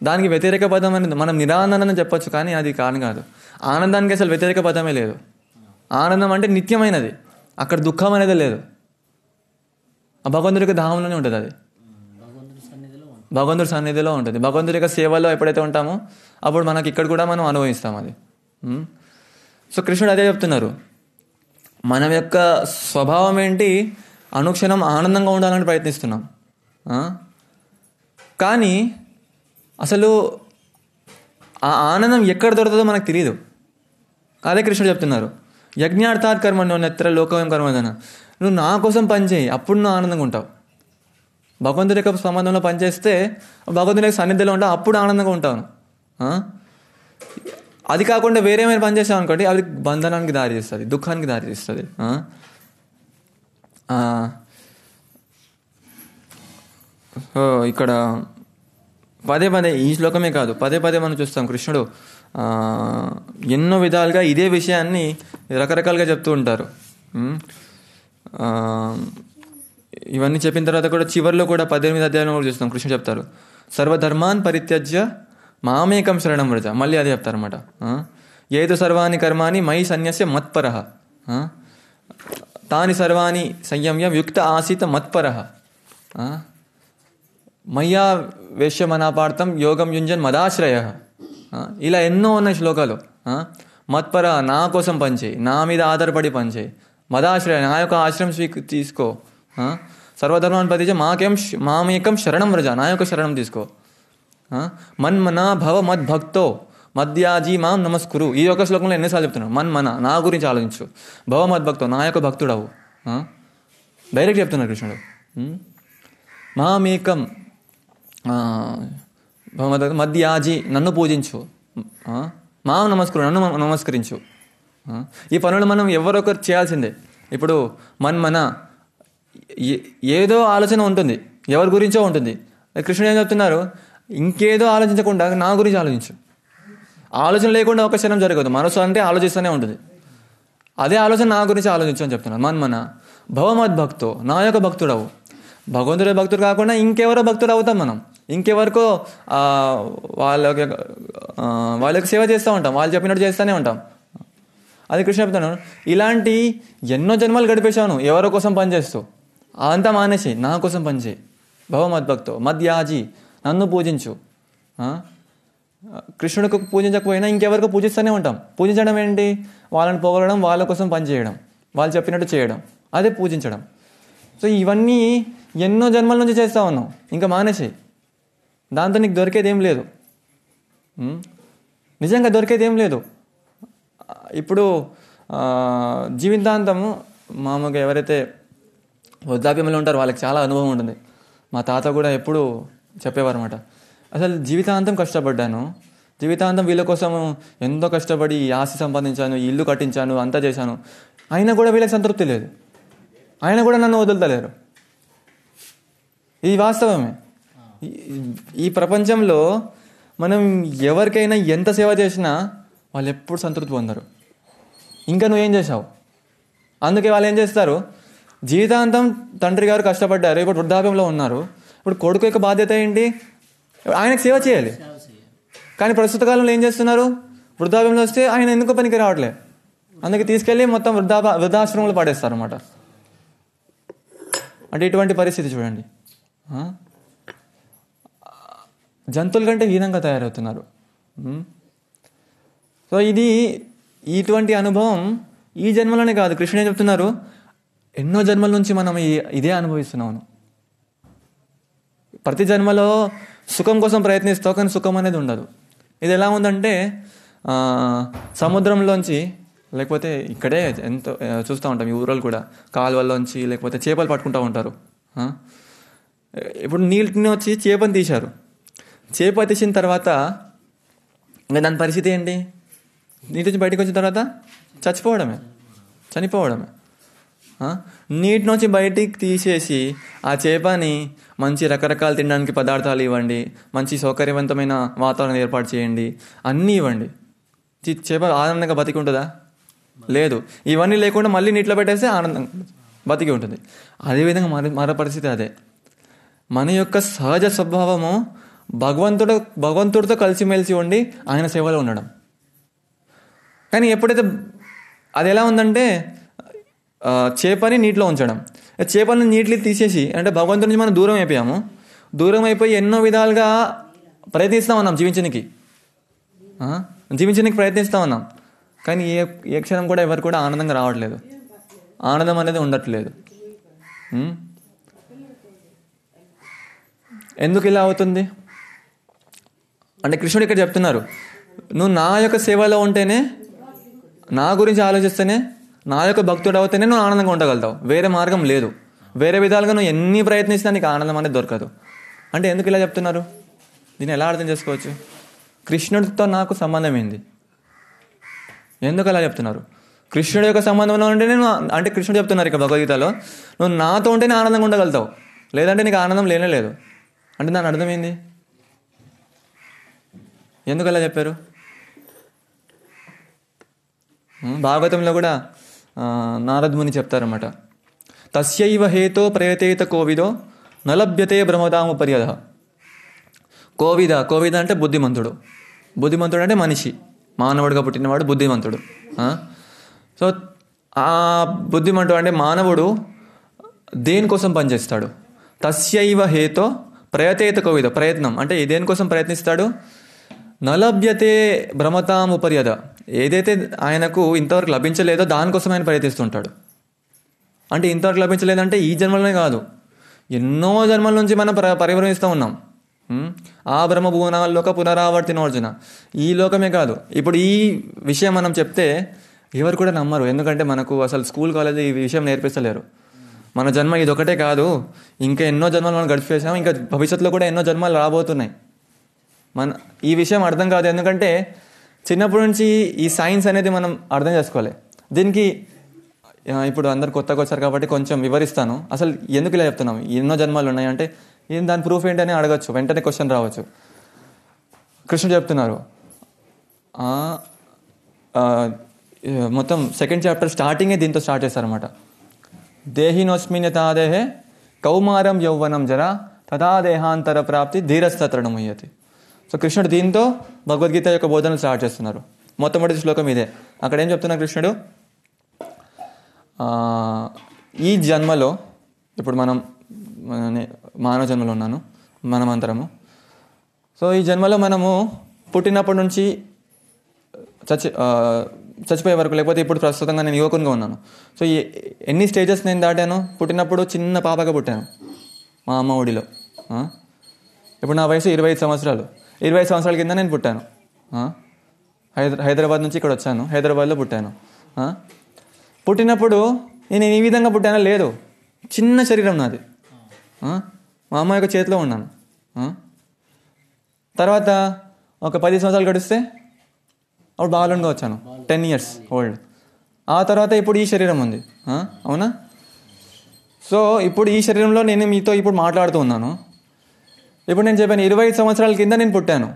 దానికి వ్యతిరేక పదం అనేది మనం నిరానందం చెప్పొచ్చు కానీ అది కారణం కాదు ఆనందానికి అసలు వ్యతిరేక పదమే లేదు ఆనందం అంటే నిత్యమైనది అక్కడ దుఃఖం అనేది లేదు ఆ భగవంతుడికి ధామంలోనే ఉంటుంది అది భగవంతుడి సన్నిధిలో ఉంటుంది భగవంతుడి యొక్క సేవలో ఎప్పుడైతే ఉంటామో అప్పుడు మనకి ఇక్కడ కూడా మనం అనుభవిస్తాం అది సో కృష్ణుడు అదే చెప్తున్నారు మన యొక్క స్వభావం ఏంటి అనుక్షణం ఆనందంగా ఉండాలని ప్రయత్నిస్తున్నాం కానీ అసలు ఆ ఆనందం ఎక్కడ దొరుకుతుందో మనకు తెలియదు అదే కృష్ణుడు చెప్తున్నారు యజ్ఞార్థాత్ నువ్వు నెత్తర లోకం కర్మదన నువ్వు నా కోసం పనిచేయి అప్పుడు నువ్వు ఆనందంగా ఉంటావు భగవంతుడి యొక్క సంబంధంలో పనిచేస్తే భగవంతుని యొక్క సన్నిధిలో ఉంటావు అప్పుడు ఆనందంగా ఉంటావు అది కాకుండా వేరేమైనా పని అనుకోండి అది బంధనానికి దారి చేస్తుంది దుఃఖానికి దారి చేస్తుంది సో ఇక్కడ పదే పదే ఈ శ్లోకమే కాదు పదే పదే మనం చూస్తాం కృష్ణుడు ఎన్నో విధాలుగా ఇదే విషయాన్ని రకరకాలుగా చెప్తూ ఉంటారు ఇవన్నీ చెప్పిన తర్వాత కూడా చివరిలో కూడా పద్దెనిమిది అధ్యాయంలో కూడా చూస్తాం కృష్ణుడు చెప్తారు సర్వధర్మాన్ పరిత్యజ్య మామేకం శరణం వృజ మళ్ళీ అదే చెప్తారనమాట ఏదో సర్వాన్ని కర్మాని మై సన్యస్య మత్పర తాని సర్వాణి సంయమ్య యుక్త ఆసీత మత్పర మయ్యా వేష్యమనాపార్థం యోగం యుంజన్ మదాశ్రయ ఇలా ఎన్నో ఉన్నాయి శ్లోకాలు మత్పర నా కోసం పనిచేయి నా మీద ఆధారపడి పనిచేయి మదాశ్రయ నా యొక్క ఆశ్రయం స్వీకృ తీసుకో సర్వధర్మాన్ని పతించే మాకేం మామేకం శరణం రజ నా యొక్క శరణం తీసుకో మన్మనా భవ మద్భక్తో మధ్యాజీ మాం నమస్కురు ఈ యొక్క శ్లోకంలో ఎన్నిసార్లు చెప్తున్నాడు మన్ మన నా గురించి ఆలోచించు భవ మద్భక్తు నా యొక్క భక్తుడవు డైరెక్ట్ చెప్తున్నాడు కృష్ణుడు మామేకం భవమద్భక్తు మధ్యాజీ నన్ను పూజించు మాం నమస్కరు నన్ను నమస్కరించు ఈ పనులు మనం ఎవరొకరు చేయాల్సిందే ఇప్పుడు మన మన ఏదో ఆలోచన ఉంటుంది ఎవరి గురించో ఉంటుంది కృష్ణుడు ఏం చెప్తున్నారు ఇంకేదో ఆలోచించకుండా నా గురించి ఆలోచించు ఆలోచన లేకుండా ఒక క్షణం జరగదు మనసు అంటే ఆలోచిస్తూనే ఉంటుంది అదే ఆలోచన నా గురించి ఆలోచించని చెప్తున్నాను మన భవమద్ భక్తు నా యొక్క భక్తుడవు భగవంతుడే భక్తుడు కాకుండా ఇంకెవరో భక్తుడు అవుతాం మనం ఇంకెవరికో వాళ్ళ వాళ్ళకి సేవ చేస్తూ ఉంటాం వాళ్ళు చెప్పినట్టు చేస్తూనే ఉంటాం అది కృష్ణ చెప్తాను ఇలాంటి ఎన్నో జన్మలు గడిపేశాను ఎవరో కోసం పనిచేస్తూ అదంతా మానేసి నా కోసం పనిచేయి భవమద్భక్తో మద్యాజీ నన్ను పూజించు కృష్ణుడికి పూజించకపోయినా ఇంకెవరికి పూజిస్తూనే ఉంటాం పూజించడం ఏంటి వాళ్ళని పొగడడం వాళ్ళ కోసం పనిచేయడం వాళ్ళు చెప్పినట్టు చేయడం అదే పూజించడం సో ఇవన్నీ ఎన్నో జన్మల నుంచి చేస్తూ ఉన్నాం ఇంకా మానేసి దాంతో నీకు దొరికేది ఏం లేదు నిజంగా దొరికేది ఏం లేదు ఇప్పుడు జీవితాంతము మామూలుగా ఎవరైతే వృద్ధాప్యంలో ఉంటారో వాళ్ళకి చాలా అనుభవం ఉంటుంది మా తాత కూడా ఎప్పుడు చెప్పేవారు అన్నమాట అసలు జీవితాంతం కష్టపడ్డాను జీవితాంతం వీళ్ళ కోసం ఎంతో కష్టపడి ఆస్తి సంపాదించాను ఇల్లు కట్టించాను అంతా చేశాను అయినా కూడా వీళ్ళకి సంతృప్తి లేదు ఆయన కూడా నన్ను వదులుతలేరు ఇది వాస్తవమే ఈ ప్రపంచంలో మనం ఎవరికైనా ఎంత సేవ చేసినా వాళ్ళు ఎప్పుడు సంతృప్తి పొందరు ఇంకా నువ్వేం చేసావు అందుకే వాళ్ళు ఏం చేస్తారు జీవితాంతం తండ్రి గారు కష్టపడ్డారు ఇప్పుడు వృద్ధాప్యంలో ఉన్నారు ఇప్పుడు కొడుకు యొక్క బాధ్యత ఏంటి ఆయనకు సేవ చేయాలి కానీ ప్రస్తుత కాలంలో ఏం చేస్తున్నారు వృద్ధాప్యంలో వస్తే ఆయన ఎందుకు పనికి రావట్లే అందుకే తీసుకెళ్ళి మొత్తం వృద్ధా వృద్ధాశ్రమంలో పడేస్తారు అనమాట అంటే ఇటువంటి పరిస్థితి చూడండి జంతువుల కంటే హీనంగా తయారవుతున్నారు సో ఇది ఇటువంటి అనుభవం ఈ జన్మలోనే కాదు కృష్ణ చెప్తున్నారు ఎన్నో జన్మల నుంచి మనం ఇదే అనుభవిస్తున్నాము ప్రతి జన్మలో సుఖం కోసం ప్రయత్నిస్తావు కానీ సుఖం అనేది ఉండదు ఇది ఎలా ఉందంటే సముద్రంలోంచి లేకపోతే ఇక్కడే ఎంతో చూస్తూ ఉంటాం ఈ ఊరలు కూడా కాలువల్లోంచి లేకపోతే చేపలు పట్టుకుంటూ ఉంటారు ఇప్పుడు నీటిని వచ్చి చేపని తీశారు చేప తీసిన తర్వాత ఇంకా దాని పరిస్థితి ఏంటి నీటి నుంచి బయటకు వచ్చిన తర్వాత చచ్చిపోవడమే చనిపోవడమే నీటి నుంచి బయటికి తీసేసి ఆ చేపని మంచి రకరకాలు తినడానికి పదార్థాలు ఇవ్వండి మంచి సౌకర్యవంతమైన వాతావరణం ఏర్పాటు చేయండి అన్నీ ఇవ్వండి చేప ఆనందంగా బతికి ఉంటుందా లేదు ఇవన్నీ లేకుండా మళ్ళీ నీటిలో పెట్టేస్తే ఆనందం బతికి ఉంటుంది అదేవిధంగా మర మర పరిస్థితి అదే మన యొక్క సహజ స్వభావము భగవంతుడు భగవంతుడితో కలిసిమెలిసి ఉండి ఆయన సేవలో ఉండడం కానీ ఎప్పుడైతే అది ఎలా ఉందంటే చేపని నీటిలో ఉంచడం చేపలను నీటిని తీసేసి అంటే భగవంతుడి నుంచి మనం దూరం అయిపోయాము దూరం అయిపోయి ఎన్నో విధాలుగా ప్రయత్నిస్తూ ఉన్నాం జీవించడానికి జీవించడానికి ప్రయత్నిస్తూ ఉన్నాం కానీ ఏ ఏ క్షణం కూడా ఎవరు కూడా ఆనందంగా రావట్లేదు ఆనందం అనేది ఉండట్లేదు ఎందుకు ఇలా అవుతుంది అంటే కృష్ణుడు ఇక్కడ చెప్తున్నారు నువ్వు నా యొక్క సేవలో ఉంటేనే నా గురించి ఆలోచిస్తేనే నా యొక్క భక్తుడు అవుతేనే నువ్వు ఆనందంగా ఉండగలుగుతావు వేరే మార్గం లేదు వేరే విధాలుగా నువ్వు ఎన్ని ప్రయత్నించినా నీకు ఆనందం అనేది దొరకదు అంటే ఎందుకు ఇలా చెప్తున్నారు దీన్ని ఎలా అర్థం చేసుకోవచ్చు కృష్ణుడితో నాకు సంబంధం ఏంది ఎందుకు అలా చెప్తున్నారు కృష్ణుడి యొక్క సంబంధంలో ఉంటేనే నువ్వు అంటే కృష్ణుడు చెప్తున్నారు ఇక భగవద్గీతలో నువ్వు నాతో ఉంటేనే ఆనందంగా ఉండగలుగుతావు లేదంటే నీకు ఆనందం లేనే లేదు అంటే దాని అర్థం ఏంది ఎందుకు అలా చెప్పారు భాగవతంలో కూడా నారద్ముని చెప్తారన్నమాట తస్యైవ హేతో ప్రయతేత కోవిదో నలభ్యతే బ్రహ్మదాముపర్యద కోవిద కోవిద అంటే బుద్ధిమంతుడు బుద్ధిమంతుడు అంటే మనిషి మానవుడిగా పుట్టినవాడు బుద్ధిమంతుడు సో ఆ బుద్ధిమంతుడు అంటే మానవుడు దేనికోసం పనిచేస్తాడు తస్యైవ హేతో ప్రయతేత కోవిద ప్రయత్నం అంటే దేనికోసం ప్రయత్నిస్తాడు నలభ్యతే భ్రమతాముపర్యద ఏదైతే ఆయనకు ఇంతవరకు లభించలేదో దానికోసం ఆయన ప్రయత్నిస్తుంటాడు అంటే ఇంతవరకు లభించలేదంటే ఈ జన్మలోనే కాదు ఎన్నో జన్మల నుంచి మనం ప్ర పరిభ్రమిస్తూ ఉన్నాం ఆ బ్రహ్మభువనాల్లోక అర్జున ఈ లోకమే కాదు ఇప్పుడు ఈ విషయం మనం చెప్తే ఎవరు కూడా నమ్మరు ఎందుకంటే మనకు అసలు స్కూల్ కాలేజీ ఈ విషయం నేర్పిస్తలేరు మన జన్మ ఇది ఒకటే కాదు ఇంకా ఎన్నో జన్మలు మనం గడిచిపోసాం ఇంకా భవిష్యత్తులో కూడా ఎన్నో జన్మలు రాబోతున్నాయి మన ఈ విషయం అర్థం కాదు ఎందుకంటే చిన్నప్పటి నుంచి ఈ సైన్స్ అనేది మనం అర్థం చేసుకోవాలి దీనికి ఇప్పుడు అందరు కొత్తగా వచ్చారు కాబట్టి కొంచెం వివరిస్తాను అసలు ఎందుకు ఇలా చెప్తున్నాం ఎన్నో జన్మాలు ఉన్నాయి అంటే ఏం దాని ప్రూఫ్ ఏంటని అడగచ్చు వెంటనే క్వశ్చన్ రావచ్చు కృష్ణుడు చెప్తున్నారు మొత్తం సెకండ్ చాప్టర్ స్టార్టింగే దీంతో స్టార్ట్ చేస్తారనమాట దేహినోస్మిన్ తాదేహే కౌమారం యౌవనం జరా తదా దేహాంతర ప్రాప్తి ధీరస్తత్రణముయ్యతి సో కృష్ణుడు దీంతో భగవద్గీత యొక్క బోధనలు స్టార్ట్ చేస్తున్నారు మొట్టమొదటి శ్లోకం ఇదే అక్కడ ఏం చెప్తున్నా కృష్ణుడు ఈ జన్మలో ఇప్పుడు మనం మానవ జన్మలో ఉన్నాను మనమంతరము సో ఈ జన్మలో మనము పుట్టినప్పటి నుంచి చచ్చి చచ్చిపోయే వరకు లేకపోతే ఇప్పుడు ప్రస్తుతంగా నేను యువకునిగా ఉన్నాను సో ఎన్ని స్టేజెస్ నేను దాటాను పుట్టినప్పుడు చిన్న పాపగా పుట్టాను మా అమ్మ ఒడిలో ఇప్పుడు నా వయసు ఇరవై ఐదు సంవత్సరాలు ఇరవై సంవత్సరాల కింద నేను పుట్టాను హైదరా హైదరాబాద్ నుంచి ఇక్కడ వచ్చాను హైదరాబాద్లో పుట్టాను పుట్టినప్పుడు నేను ఈ విధంగా పుట్టానో లేదు చిన్న శరీరం నాది మా అమ్మ యొక్క చేతిలో ఉన్నాను తర్వాత ఒక పది సంవత్సరాలు గడిస్తే అప్పుడు బాలన్గా వచ్చాను టెన్ ఇయర్స్ ఓల్డ్ ఆ తర్వాత ఇప్పుడు ఈ శరీరం ఉంది అవునా సో ఇప్పుడు ఈ శరీరంలో నేను మీతో ఇప్పుడు మాట్లాడుతూ ఉన్నాను ఇప్పుడు నేను చెప్పాను ఇరవై సంవత్సరాల కింద నేను పుట్టాను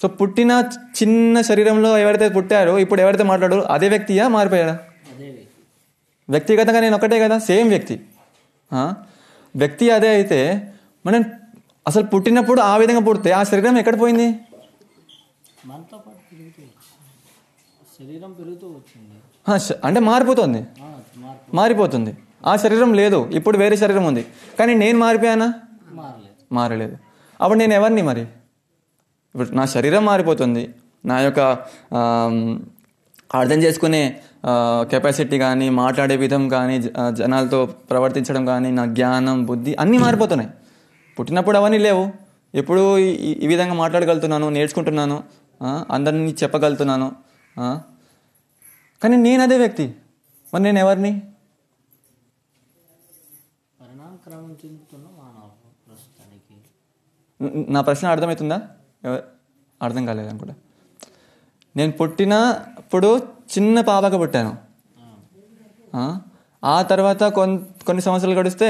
సో పుట్టిన చిన్న శరీరంలో ఎవరైతే పుట్టారో ఇప్పుడు ఎవరైతే మాట్లాడో అదే వ్యక్తియా మారిపోయాడా వ్యక్తిగతంగా నేను ఒకటే కదా సేమ్ వ్యక్తి వ్యక్తి అదే అయితే మనం అసలు పుట్టినప్పుడు ఆ విధంగా పుడితే ఆ శరీరం ఎక్కడ పోయింది అంటే మారిపోతుంది మారిపోతుంది ఆ శరీరం లేదు ఇప్పుడు వేరే శరీరం ఉంది కానీ నేను మారిపోయానా మారలేదు అప్పుడు నేను ఎవరిని మరి ఇప్పుడు నా శరీరం మారిపోతుంది నా యొక్క అర్థం చేసుకునే కెపాసిటీ కానీ మాట్లాడే విధం కానీ జనాలతో ప్రవర్తించడం కానీ నా జ్ఞానం బుద్ధి అన్నీ మారిపోతున్నాయి పుట్టినప్పుడు అవన్నీ లేవు ఎప్పుడు ఈ విధంగా మాట్లాడగలుగుతున్నాను నేర్చుకుంటున్నాను అందరినీ చెప్పగలుగుతున్నాను కానీ నేను అదే వ్యక్తి మరి నేను ఎవరిని నా ప్రశ్న అర్థమవుతుందా అర్థం కాలేదు అనుకుంటా నేను పుట్టినప్పుడు చిన్న పాపకు పుట్టాను ఆ తర్వాత కొన్ని సంవత్సరాలు గడిస్తే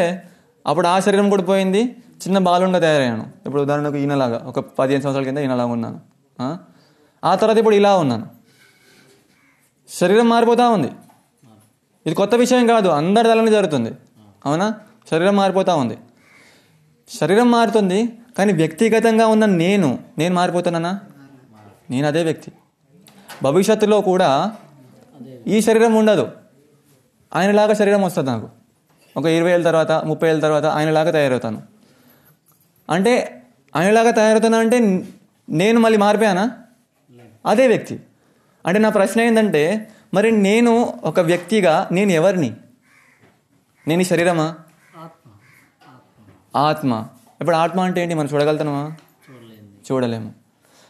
అప్పుడు ఆ శరీరం కూడా పోయింది చిన్న బాలుండ తయారయ్యాను ఇప్పుడు ఉదాహరణకు ఈయనలాగా ఒక పదిహేను సంవత్సరాల కింద ఈయనలాగా ఉన్నాను ఆ తర్వాత ఇప్పుడు ఇలా ఉన్నాను శరీరం మారిపోతూ ఉంది ఇది కొత్త విషయం కాదు అందరి తలనే జరుగుతుంది అవునా శరీరం మారిపోతూ ఉంది శరీరం మారుతుంది కానీ వ్యక్తిగతంగా ఉన్న నేను నేను మారిపోతున్నానా నేను అదే వ్యక్తి భవిష్యత్తులో కూడా ఈ శరీరం ఉండదు ఆయనలాగా శరీరం వస్తుంది నాకు ఒక ఇరవై ఏళ్ళ తర్వాత ముప్పై ఏళ్ళ తర్వాత ఆయనలాగా తయారవుతాను అంటే ఆయనలాగా తయారవుతాను అంటే నేను మళ్ళీ మారిపోయానా అదే వ్యక్తి అంటే నా ప్రశ్న ఏంటంటే మరి నేను ఒక వ్యక్తిగా నేను ఎవరిని నేను శరీరమా ఆత్మ ఇప్పుడు ఆత్మ అంటే ఏంటి మనం చూడగలుగుతామా చూడలేము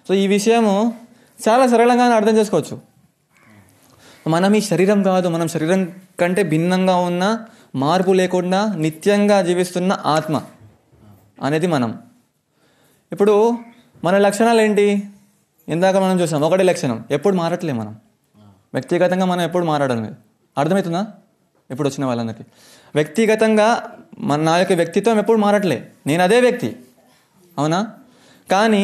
సో ఈ విషయము చాలా సరళంగా అర్థం చేసుకోవచ్చు మనం ఈ శరీరం కాదు మనం శరీరం కంటే భిన్నంగా ఉన్న మార్పు లేకుండా నిత్యంగా జీవిస్తున్న ఆత్మ అనేది మనం ఇప్పుడు మన లక్షణాలు ఏంటి ఇందాక మనం చూసాం ఒకటే లక్షణం ఎప్పుడు మారట్లే మనం వ్యక్తిగతంగా మనం ఎప్పుడు మారడం లేదు అర్థమవుతుందా ఇప్పుడు వచ్చిన వాళ్ళందరికీ వ్యక్తిగతంగా మన నా యొక్క వ్యక్తిత్వం ఎప్పుడు మారట్లే నేను అదే వ్యక్తి అవునా కానీ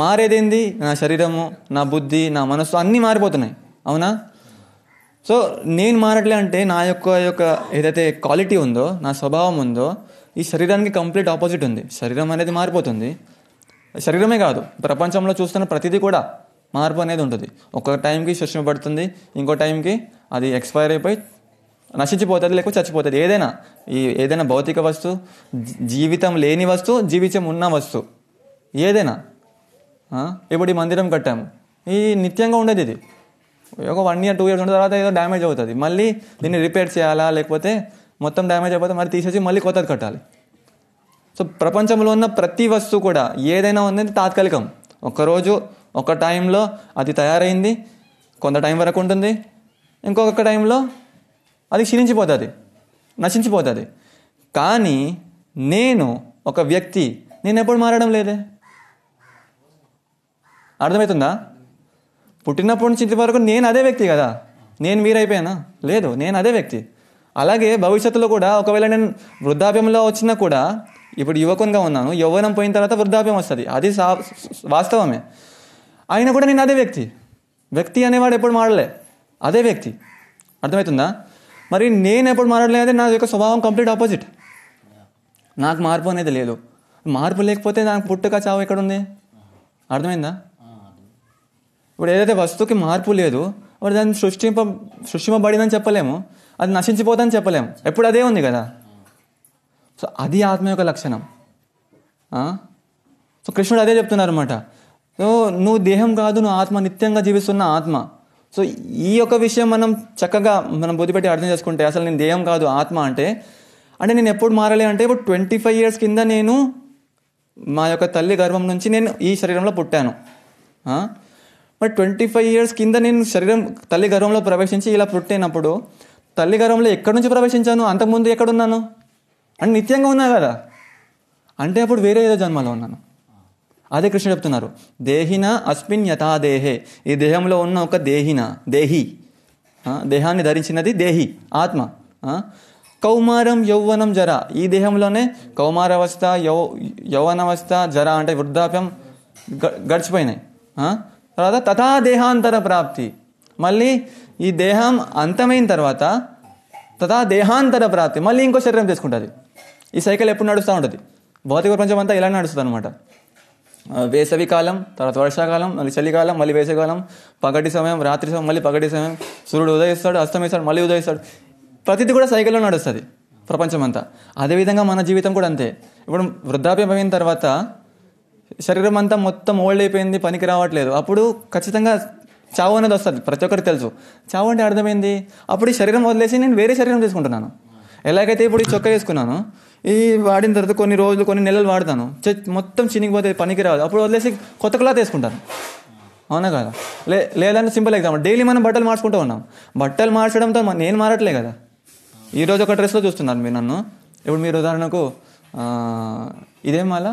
మారేదేంది నా శరీరము నా బుద్ధి నా మనస్సు అన్నీ మారిపోతున్నాయి అవునా సో నేను మారట్లే అంటే నా యొక్క యొక్క ఏదైతే క్వాలిటీ ఉందో నా స్వభావం ఉందో ఈ శరీరానికి కంప్లీట్ ఆపోజిట్ ఉంది శరీరం అనేది మారిపోతుంది శరీరమే కాదు ప్రపంచంలో చూస్తున్న ప్రతిదీ కూడా మార్పు అనేది ఉంటుంది ఒక టైంకి శిక్షణ పడుతుంది ఇంకో టైంకి అది ఎక్స్పైర్ అయిపోయి నశించిపోతుంది లేకపోతే చచ్చిపోతుంది ఏదైనా ఈ ఏదైనా భౌతిక వస్తువు జీవితం లేని వస్తువు జీవితం ఉన్న వస్తువు ఏదైనా ఇప్పుడు ఈ మందిరం కట్టాము ఈ నిత్యంగా ఉండేది ఇది ఒక వన్ ఇయర్ టూ ఇయర్స్ ఉన్న తర్వాత ఏదో డ్యామేజ్ అవుతుంది మళ్ళీ దీన్ని రిపేర్ చేయాలా లేకపోతే మొత్తం డ్యామేజ్ అయిపోతే మరి తీసేసి మళ్ళీ కొత్తది కట్టాలి సో ప్రపంచంలో ఉన్న ప్రతి వస్తువు కూడా ఏదైనా ఉంది తాత్కాలికం ఒకరోజు ఒక టైంలో అది తయారైంది కొంత టైం వరకు ఉంటుంది ఇంకొక టైంలో అది క్షీణించిపోతుంది నశించిపోతుంది కానీ నేను ఒక వ్యక్తి నేను ఎప్పుడు మారడం లేదే అర్థమవుతుందా పుట్టినప్పటి నుంచి ఇంతవరకు నేను అదే వ్యక్తి కదా నేను మీరైపోయానా లేదు నేను అదే వ్యక్తి అలాగే భవిష్యత్తులో కూడా ఒకవేళ నేను వృద్ధాప్యంలో వచ్చినా కూడా ఇప్పుడు యువకునిగా ఉన్నాను యవ్వనం పోయిన తర్వాత వృద్ధాప్యం వస్తుంది అది వాస్తవమే అయినా కూడా నేను అదే వ్యక్తి వ్యక్తి అనేవాడు ఎప్పుడు మారలే అదే వ్యక్తి అర్థమవుతుందా మరి నేను ఎప్పుడు మారట్లేదు నా యొక్క స్వభావం కంప్లీట్ ఆపోజిట్ నాకు మార్పు అనేది లేదు మార్పు లేకపోతే నాకు పుట్టుక చావు ఎక్కడ ఉంది అర్థమైందా ఇప్పుడు ఏదైతే వస్తువుకి మార్పు లేదు మరి దాన్ని సృష్టింప సృష్టింపబడిందని చెప్పలేము అది నశించిపోతుందని చెప్పలేము ఎప్పుడు అదే ఉంది కదా సో అది ఆత్మ యొక్క లక్షణం సో కృష్ణుడు అదే చెప్తున్నారు అనమాట సో నువ్వు దేహం కాదు నువ్వు ఆత్మ నిత్యంగా జీవిస్తున్న ఆత్మ సో ఈ యొక్క విషయం మనం చక్కగా మనం బుద్ధిపెట్టి అర్థం చేసుకుంటే అసలు నేను దేయం కాదు ఆత్మ అంటే అంటే నేను ఎప్పుడు మారలే అంటే ఇప్పుడు ట్వంటీ ఫైవ్ ఇయర్స్ కింద నేను మా యొక్క తల్లి గర్భం నుంచి నేను ఈ శరీరంలో పుట్టాను మరి ట్వంటీ ఫైవ్ ఇయర్స్ కింద నేను శరీరం తల్లి గర్భంలో ప్రవేశించి ఇలా పుట్టినప్పుడు తల్లి గర్భంలో ఎక్కడి నుంచి ప్రవేశించాను అంతకుముందు ఎక్కడున్నాను అంటే నిత్యంగా ఉన్నా కదా అంటే అప్పుడు వేరే ఏదో జన్మలో ఉన్నాను అదే కృష్ణ చెప్తున్నారు దేహిన అస్మిన్ యథా దేహే ఈ దేహంలో ఉన్న ఒక దేహిన దేహి దేహాన్ని ధరించినది దేహి ఆత్మ కౌమారం యౌవనం జర ఈ దేహంలోనే కౌమారావస్థ యౌ యౌవనావస్థ జర అంటే వృద్ధాప్యం గడిచిపోయినాయి తర్వాత తథా దేహాంతర ప్రాప్తి మళ్ళీ ఈ దేహం అంతమైన తర్వాత తథా దేహాంతర ప్రాప్తి మళ్ళీ ఇంకో శరీరం తీసుకుంటుంది ఈ సైకిల్ ఎప్పుడు నడుస్తూ ఉంటుంది భౌతిక ప్రపంచం అంతా ఇలా నడుస్తుంది అనమాట వేసవికాలం తర్వాత వర్షాకాలం మళ్ళీ చలికాలం మళ్ళీ వేసవికాలం పగటి సమయం రాత్రి సమయం మళ్ళీ పగటి సమయం సూర్యుడు ఉదయిస్తాడు అస్తమిస్తాడు మళ్ళీ ఉదయిస్తాడు ప్రతిదీ కూడా సైకిల్లో నడుస్తుంది ప్రపంచం అంతా అదేవిధంగా మన జీవితం కూడా అంతే ఇప్పుడు వృద్ధాప్యం అయిన తర్వాత శరీరం అంతా మొత్తం ఓల్డ్ అయిపోయింది పనికి రావట్లేదు అప్పుడు ఖచ్చితంగా చావు అనేది వస్తుంది ప్రతి ఒక్కరికి తెలుసు చావు అంటే అర్థమైంది అప్పుడు ఈ శరీరం వదిలేసి నేను వేరే శరీరం తీసుకుంటున్నాను ఎలాగైతే ఇప్పుడు ఈ చొక్క వేసుకున్నాను ఈ వాడిన తర్వాత కొన్ని రోజులు కొన్ని నెలలు వాడతాను మొత్తం చినిగిపోతే పనికి రాదు అప్పుడు వదిలేసి కొత్త క్లాత్ వేసుకుంటాను అవునా కదా లే లేదంటే సింపుల్ ఎగ్జాంపుల్ డైలీ మనం బట్టలు మార్చుకుంటూ ఉన్నాం బట్టలు మార్చడంతో నేను మారట్లే కదా ఈరోజు ఒక డ్రెస్లో చూస్తున్నాను మీరు నన్ను ఇప్పుడు మీరు ఉదాహరణకు ఇదేం మాల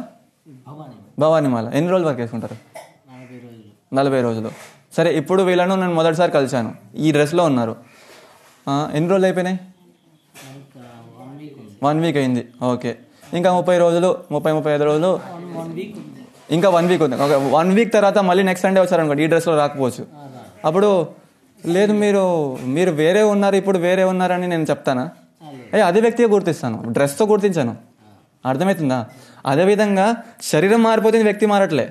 భవానీ మాల ఎన్ని రోజులు వరకు వేసుకుంటారు నలభై రోజులు సరే ఇప్పుడు వీళ్ళను నేను మొదటిసారి కలిశాను ఈ డ్రెస్లో ఉన్నారు ఎన్ని రోజులు అయిపోయినాయి వన్ వీక్ అయింది ఓకే ఇంకా ముప్పై రోజులు ముప్పై ముప్పై ఐదు రోజులు ఇంకా వన్ వీక్ ఉంది ఓకే వన్ వీక్ తర్వాత మళ్ళీ నెక్స్ట్ సండే వచ్చారనుకోండి ఈ డ్రెస్లో రాకపోవచ్చు అప్పుడు లేదు మీరు మీరు వేరే ఉన్నారు ఇప్పుడు వేరే ఉన్నారని నేను చెప్తానా ఏ అదే వ్యక్తిగా గుర్తిస్తాను డ్రెస్తో గుర్తించాను అర్థమవుతుందా అదేవిధంగా శరీరం మారిపోతుంది వ్యక్తి మారట్లే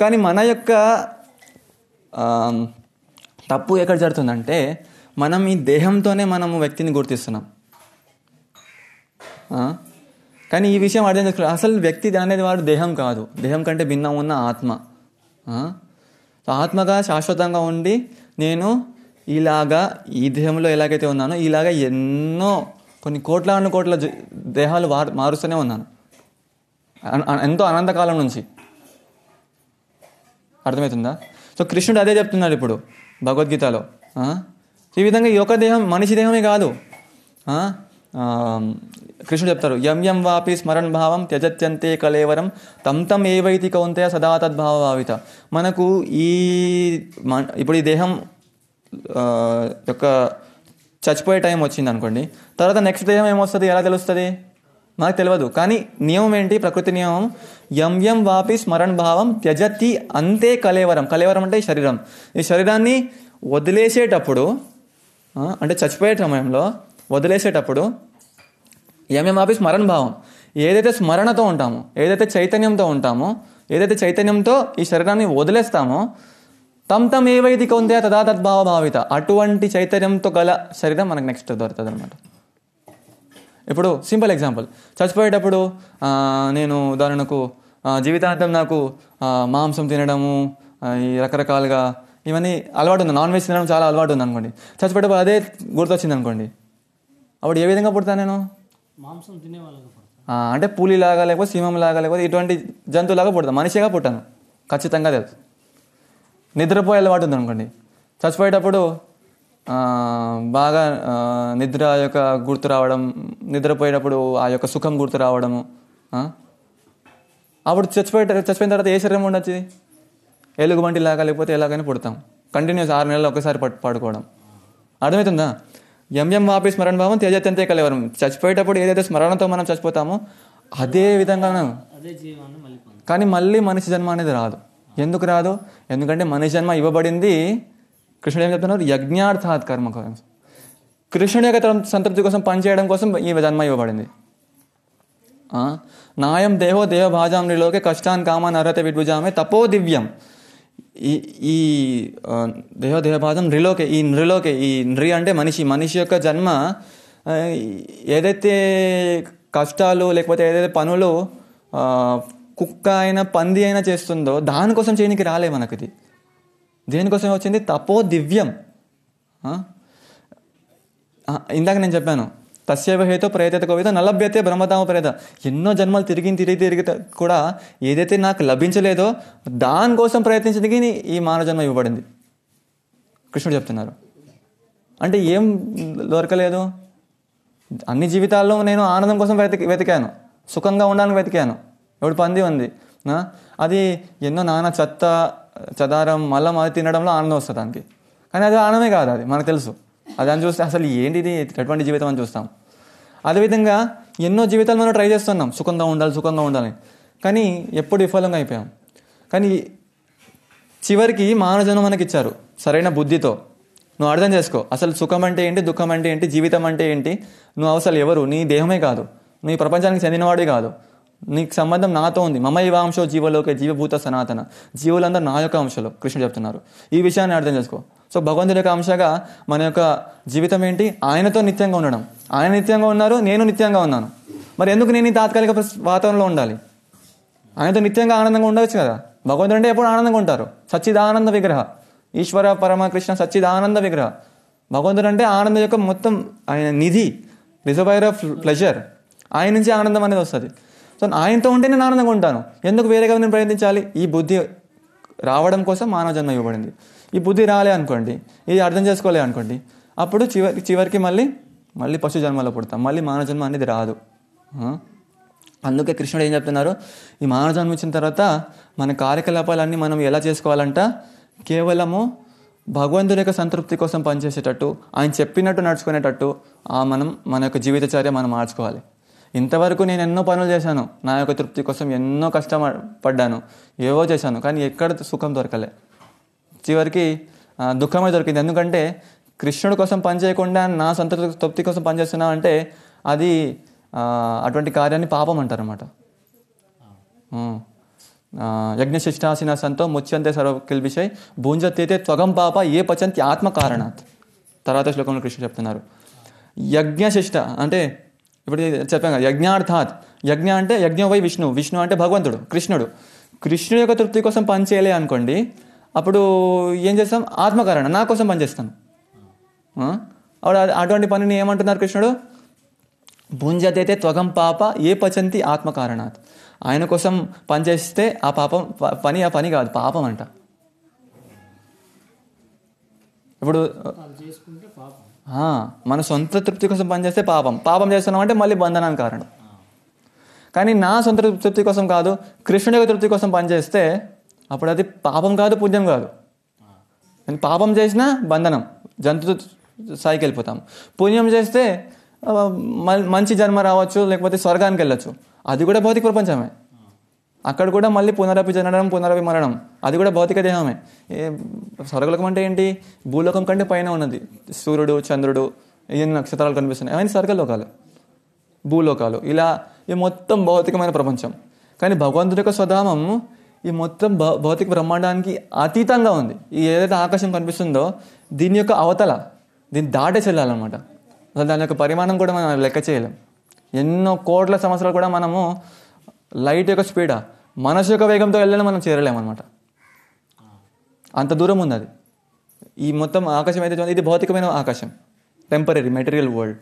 కానీ మన యొక్క తప్పు ఎక్కడ జరుగుతుందంటే మనం ఈ దేహంతోనే మనము వ్యక్తిని గుర్తిస్తున్నాం కానీ ఈ విషయం అర్థం చేసుకో అసలు వ్యక్తి అనేది వాడు దేహం కాదు దేహం కంటే భిన్నం ఉన్న ఆత్మ ఆత్మగా శాశ్వతంగా ఉండి నేను ఇలాగా ఈ దేహంలో ఎలాగైతే ఉన్నానో ఇలాగ ఎన్నో కొన్ని కోట్ల కోట్ల దేహాలు మారుస్తూనే ఉన్నాను ఎంతో అనంతకాలం నుంచి అర్థమవుతుందా సో కృష్ణుడు అదే చెప్తున్నాడు ఇప్పుడు భగవద్గీతలో ఈ విధంగా ఈ యొక్క దేహం మనిషి దేహమే కాదు కృష్ణుడు చెప్తారు ఎం ఎం వాపి స్మరణ్ భావం త్యజత్యంతే కలేవరం తం తం ఏవైతి కౌంతే సదా తద్భావ భావిత మనకు ఈ ఇప్పుడు ఈ దేహం యొక్క చచ్చిపోయే టైం వచ్చింది అనుకోండి తర్వాత నెక్స్ట్ దేహం ఏమొస్తుంది ఎలా తెలుస్తుంది మనకు తెలియదు కానీ నియమం ఏంటి ప్రకృతి నియమం ఎం ఎం వాపి స్మరణ్ భావం త్యజతి అంతే కలేవరం కలేవరం అంటే శరీరం ఈ శరీరాన్ని వదిలేసేటప్పుడు అంటే చచ్చిపోయే సమయంలో వదిలేసేటప్పుడు ఎంఎంఆపి స్మరణ భావం ఏదైతే స్మరణతో ఉంటామో ఏదైతే చైతన్యంతో ఉంటామో ఏదైతే చైతన్యంతో ఈ శరీరాన్ని వదిలేస్తామో తమ్ తమ్ ఏవైతే కొందే తదా తద్భావ భావిత అటువంటి చైతన్యంతో గల శరీరం మనకు నెక్స్ట్ దొరుకుతుంది అనమాట ఇప్పుడు సింపుల్ ఎగ్జాంపుల్ చచ్చిపోయేటప్పుడు నేను ఉదాహరణకు జీవితాంతం నాకు మాంసం తినడము ఈ రకరకాలుగా ఇవన్నీ అలవాటు ఉంది నాన్ వెజ్ తినడం చాలా అలవాటు ఉంది అనుకోండి చచ్చిపోయేటప్పుడు అదే గుర్తొచ్చింది అనుకోండి అప్పుడు ఏ విధంగా పుడతాను నేను మాంసం అంటే పులిలాగా లేకపోతే సింహం లాగా లేకపోతే ఇటువంటి జంతువులాగా పుడతాను మనిషిగా పుట్టాను ఖచ్చితంగా తెలుసు నిద్రపోయే వాటి ఉంది అనుకోండి చచ్చిపోయేటప్పుడు బాగా నిద్ర యొక్క గుర్తు రావడం నిద్రపోయేటప్పుడు ఆ యొక్క సుఖం గుర్తు రావడము అప్పుడు చచ్చిపోయే చచ్చిపోయిన తర్వాత ఏ శరీరం ఉండొచ్చు ఎలుగుబంటి లాగా లేకపోతే ఎలాగైనా పుడతాం కంటిన్యూస్ ఆరు నెలలు ఒకసారి పట్టు పాడుకోవడం అర్థమవుతుందా ఎంఎం వాపి స్మరణ భావం తేజత్యంతే కలవరం చచ్చిపోయేటప్పుడు ఏదైతే స్మరణతో మనం చచ్చిపోతామో అదే విధంగా కానీ మళ్ళీ మనిషి జన్మ అనేది రాదు ఎందుకు రాదు ఎందుకంటే మనిషి జన్మ ఇవ్వబడింది కృష్ణుడు ఏం చెప్తున్నారు యజ్ఞార్థాత్ కర్మ కోసం కృష్ణుడి యొక్క సంతృప్తి కోసం పనిచేయడం కోసం ఈ జన్మ ఇవ్వబడింది నాయం దేహో దేవ భాజాంలోకి కష్టాన్ కామాన్ అర్హత విద్భుజామే తపో దివ్యం ఈ ఈ దేహపాదం నృలోకే ఈ నృలోకే ఈ నృ అంటే మనిషి మనిషి యొక్క జన్మ ఏదైతే కష్టాలు లేకపోతే ఏదైతే పనులు కుక్క అయినా పంది అయినా చేస్తుందో దానికోసం చేయనికి రాలే ఇది దేనికోసం వచ్చింది తపో దివ్యం ఇందాక నేను చెప్పాను తస్యవ హేతో ప్రేతత కోవిత నలభ్యతే బ్రహ్మతామ ప్రేత ఎన్నో జన్మలు తిరిగి తిరిగి తిరిగి కూడా ఏదైతే నాకు లభించలేదో దానికోసం ప్రయత్నించడానికి ఈ మానవ జన్మ ఇవ్వబడింది కృష్ణుడు చెప్తున్నారు అంటే ఏం దొరకలేదు అన్ని జీవితాల్లో నేను ఆనందం కోసం వెతికి వెతికాను సుఖంగా ఉండడానికి వెతికాను ఎవడు పంది ఉంది అది ఎన్నో నానా చెత్త చదారం మళ్ళీ అది తినడంలో ఆనందం వస్తుంది దానికి కానీ అది ఆనందమే కాదు అది మనకు తెలుసు అది అని చూస్తే అసలు ఏంటిది ఎటువంటి జీవితం అని చూస్తాం అదేవిధంగా ఎన్నో జీవితాలు మనం ట్రై చేస్తున్నాం సుఖంగా ఉండాలి సుఖంగా ఉండాలని కానీ ఎప్పుడు విఫలంగా అయిపోయాం కానీ చివరికి మానవజనం మనకి ఇచ్చారు సరైన బుద్ధితో నువ్వు అర్థం చేసుకో అసలు సుఖం అంటే ఏంటి దుఃఖం అంటే ఏంటి జీవితం అంటే ఏంటి నువ్వు అవసరం ఎవరు నీ దేహమే కాదు నీ ప్రపంచానికి చెందినవాడే కాదు నీకు సంబంధం నాతో ఉంది మమ ఇవాంశో జీవలోకే జీవభూత సనాతన జీవులందరూ నా యొక్క అంశలో కృష్ణుడు చెప్తున్నారు ఈ విషయాన్ని అర్థం చేసుకో సో భగవంతుడి యొక్క అంశగా మన యొక్క జీవితం ఏంటి ఆయనతో నిత్యంగా ఉండడం ఆయన నిత్యంగా ఉన్నారు నేను నిత్యంగా ఉన్నాను మరి ఎందుకు నేను ఈ తాత్కాలిక వాతావరణంలో ఉండాలి ఆయనతో నిత్యంగా ఆనందంగా ఉండవచ్చు కదా భగవంతుడు అంటే ఎప్పుడు ఆనందంగా ఉంటారు సచ్చిదానంద విగ్రహ ఈశ్వర పరమకృష్ణ సచ్చిదానంద విగ్రహ భగవంతుడు అంటే ఆనందం యొక్క మొత్తం ఆయన నిధి రిజర్వైర్ ఆఫ్ ప్లెజర్ ఆయన నుంచి ఆనందం అనేది వస్తుంది సో ఆయనతో ఉంటే నేను ఆనందంగా ఉంటాను ఎందుకు వేరేగా నేను ప్రయత్నించాలి ఈ బుద్ధి రావడం కోసం మానవ జన్మ ఇవ్వబడింది ఈ బుద్ధి రాలే అనుకోండి ఇది అర్థం చేసుకోలే అనుకోండి అప్పుడు చివరి చివరికి మళ్ళీ మళ్ళీ పశు జన్మలో పుడతాం మళ్ళీ మానవ జన్మ అనేది రాదు అందుకే కృష్ణుడు ఏం చెప్తున్నారు ఈ మానవ జన్మ ఇచ్చిన తర్వాత మన కార్యకలాపాలన్నీ మనం ఎలా చేసుకోవాలంట కేవలము భగవంతుడి యొక్క సంతృప్తి కోసం పనిచేసేటట్టు ఆయన చెప్పినట్టు నడుచుకునేటట్టు మనం మన యొక్క జీవితచర్య మనం మార్చుకోవాలి ఇంతవరకు నేను ఎన్నో పనులు చేశాను నా యొక్క తృప్తి కోసం ఎన్నో కష్టపడ్డాను ఏవో చేశాను కానీ ఎక్కడ సుఖం దొరకలే చివరికి దుఃఖమే దొరికింది ఎందుకంటే కృష్ణుడి కోసం పనిచేయకుండా నా సొంత తృప్తి కోసం పనిచేస్తున్నా అంటే అది అటువంటి కార్యాన్ని పాపం అంటారన్నమాట సంతో ముచ్చంతే సర్వ కిల్బిషై భూంజతీతే త్వగం పాప ఏ పచంతి ఆత్మ కారణాత్ తర్వాత శ్లోకంలో కృష్ణ చెప్తున్నారు యజ్ఞశిష్ట అంటే ఇప్పుడు చెప్పాను కదా యజ్ఞార్థాత్ యజ్ఞ అంటే యజ్ఞం వై విష్ణు విష్ణు అంటే భగవంతుడు కృష్ణుడు కృష్ణుడు యొక్క తృప్తి కోసం పని అనుకోండి అప్పుడు ఏం చేస్తాం ఆత్మకారణ నా కోసం పనిచేస్తాను అప్పుడు అటువంటి పనిని ఏమంటున్నారు కృష్ణుడు భుంజదైతే త్వగం పాప ఏ పచంతి ఆత్మకారణాత్ ఆయన కోసం పనిచేస్తే ఆ పాపం పని ఆ పని కాదు పాపం అంట ఇప్పుడు మన సొంత తృప్తి కోసం పనిచేస్తే పాపం పాపం చేస్తున్నాం అంటే మళ్ళీ బంధనానికి కారణం కానీ నా సొంత తృప్తి కోసం కాదు కృష్ణుడి యొక్క తృప్తి కోసం పనిచేస్తే అప్పుడు అది పాపం కాదు పుణ్యం కాదు నేను పాపం చేసినా బంధనం జంతు స్థాయికి వెళ్ళిపోతాం పుణ్యం చేస్తే మంచి జన్మ రావచ్చు లేకపోతే స్వర్గానికి వెళ్ళచ్చు అది కూడా భౌతిక ప్రపంచమే అక్కడ కూడా మళ్ళీ పునరపి జనడం పునరపి మరణం అది కూడా భౌతిక దేహమే స్వర్గలోకం అంటే ఏంటి భూలోకం కంటే పైన ఉన్నది సూర్యుడు చంద్రుడు ఇవన్నీ నక్షత్రాలు కనిపిస్తున్నాయి అవన్నీ స్వర్గలోకాలు భూలోకాలు ఇలా ఈ మొత్తం భౌతికమైన ప్రపంచం కానీ భగవంతుడి యొక్క స్వధామం ఈ మొత్తం భౌతిక బ్రహ్మాండానికి అతీతంగా ఉంది ఈ ఏదైతే ఆకాశం కనిపిస్తుందో దీని యొక్క అవతల దీన్ని దాటే చెల్లాలన్నమాట అసలు దాని యొక్క పరిమాణం కూడా మనం లెక్క చేయలేం ఎన్నో కోట్ల సంవత్సరాలు కూడా మనము లైట్ యొక్క స్పీడా మనసు యొక్క వేగంతో వెళ్ళినా మనం చేరలేమన్నమాట అంత దూరం ఉంది అది ఈ మొత్తం ఆకాశం అయితే ఇది భౌతికమైన ఆకాశం టెంపరీ మెటీరియల్ వరల్డ్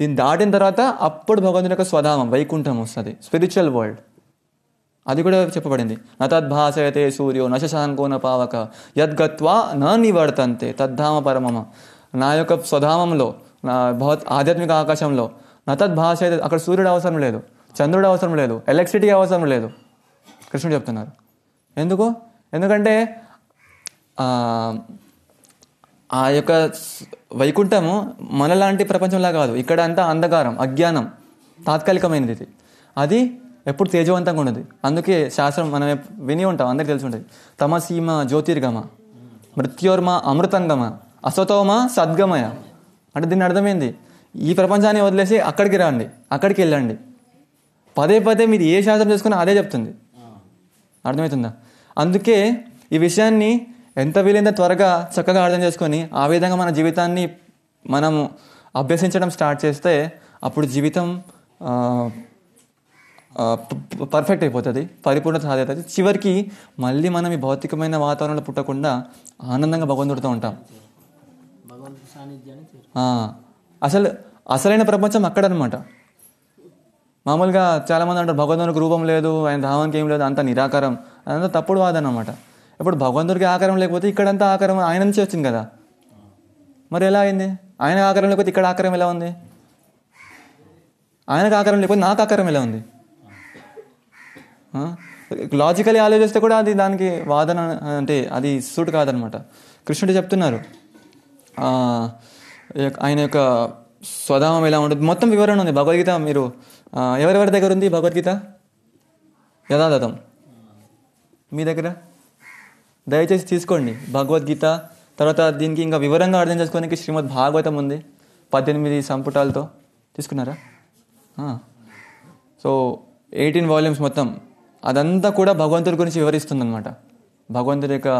దీన్ని దాటిన తర్వాత అప్పుడు భగవంతుని యొక్క స్వధామం వైకుంఠం వస్తుంది స్పిరిచువల్ వరల్డ్ అది కూడా చెప్పబడింది నతద్భాసయతే సూర్యో నశశాంకోన పావక యద్గత్వా నా నివర్తంతే తద్ధామ పరమమ నా యొక్క స్వధామంలో నా భౌ ఆధ్యాత్మిక ఆకాశంలో నతద్భాసయతే అక్కడ సూర్యుడు అవసరం లేదు చంద్రుడు అవసరం లేదు ఎలక్ట్రిసిటీ అవసరం లేదు కృష్ణుడు చెప్తున్నారు ఎందుకు ఎందుకంటే ఆ యొక్క వైకుంఠము మనలాంటి ప్రపంచంలా కాదు ఇక్కడ అంతా అంధకారం అజ్ఞానం తాత్కాలికమైనది ఇది అది ఎప్పుడు తేజవంతంగా ఉండదు అందుకే శాస్త్రం మనం విని ఉంటాం అందరికి తెలిసి ఉంటుంది తమసీమ జ్యోతిర్గమ మృత్యోర్మ అమృతంగమ అసతోమ సద్గమయ అంటే దీని అర్థమైంది ఈ ప్రపంచాన్ని వదిలేసి అక్కడికి రండి అక్కడికి వెళ్ళండి పదే పదే మీరు ఏ శాస్త్రం చేసుకున్నా అదే చెప్తుంది అర్థమవుతుందా అందుకే ఈ విషయాన్ని ఎంత వీలైనంత త్వరగా చక్కగా అర్థం చేసుకొని ఆ విధంగా మన జీవితాన్ని మనము అభ్యసించడం స్టార్ట్ చేస్తే అప్పుడు జీవితం పర్ఫెక్ట్ అయిపోతుంది పరిపూర్ణత సాధ్యత చివరికి మళ్ళీ మనం ఈ భౌతికమైన వాతావరణంలో పుట్టకుండా ఆనందంగా భగవంతుడితో ఉంటాం అసలు అసలైన ప్రపంచం అక్కడ అనమాట మామూలుగా చాలామంది అంటారు భగవంతునికి రూపం లేదు ఆయన ధావానికి ఏం లేదు అంత నిరాకారం అదంతా తప్పుడు వాదన అనమాట ఇప్పుడు భగవంతుడికి ఆకారం లేకపోతే ఇక్కడంతా ఆకారం ఆయన నుంచి వచ్చింది కదా మరి ఎలా అయింది ఆయన ఆకారం లేకపోతే ఇక్కడ ఆకారం ఎలా ఉంది ఆయనకు ఆకారం లేకపోతే నాకు ఆకారం ఎలా ఉంది లాజికలీ ఆలోచిస్తే కూడా అది దానికి వాదన అంటే అది సూట్ కాదనమాట కృష్ణుడు చెప్తున్నారు ఆయన యొక్క స్వధామం ఎలా ఉంటుంది మొత్తం వివరణ ఉంది భగవద్గీత మీరు ఎవరెవరి దగ్గర ఉంది భగవద్గీత యథాతథం మీ దగ్గర దయచేసి తీసుకోండి భగవద్గీత తర్వాత దీనికి ఇంకా వివరంగా అర్థం చేసుకోవడానికి శ్రీమద్ భాగవతం ఉంది పద్దెనిమిది సంపుటాలతో తీసుకున్నారా సో ఎయిటీన్ వాల్యూమ్స్ మొత్తం అదంతా కూడా భగవంతుడి గురించి వివరిస్తుంది అనమాట భగవంతుడి యొక్క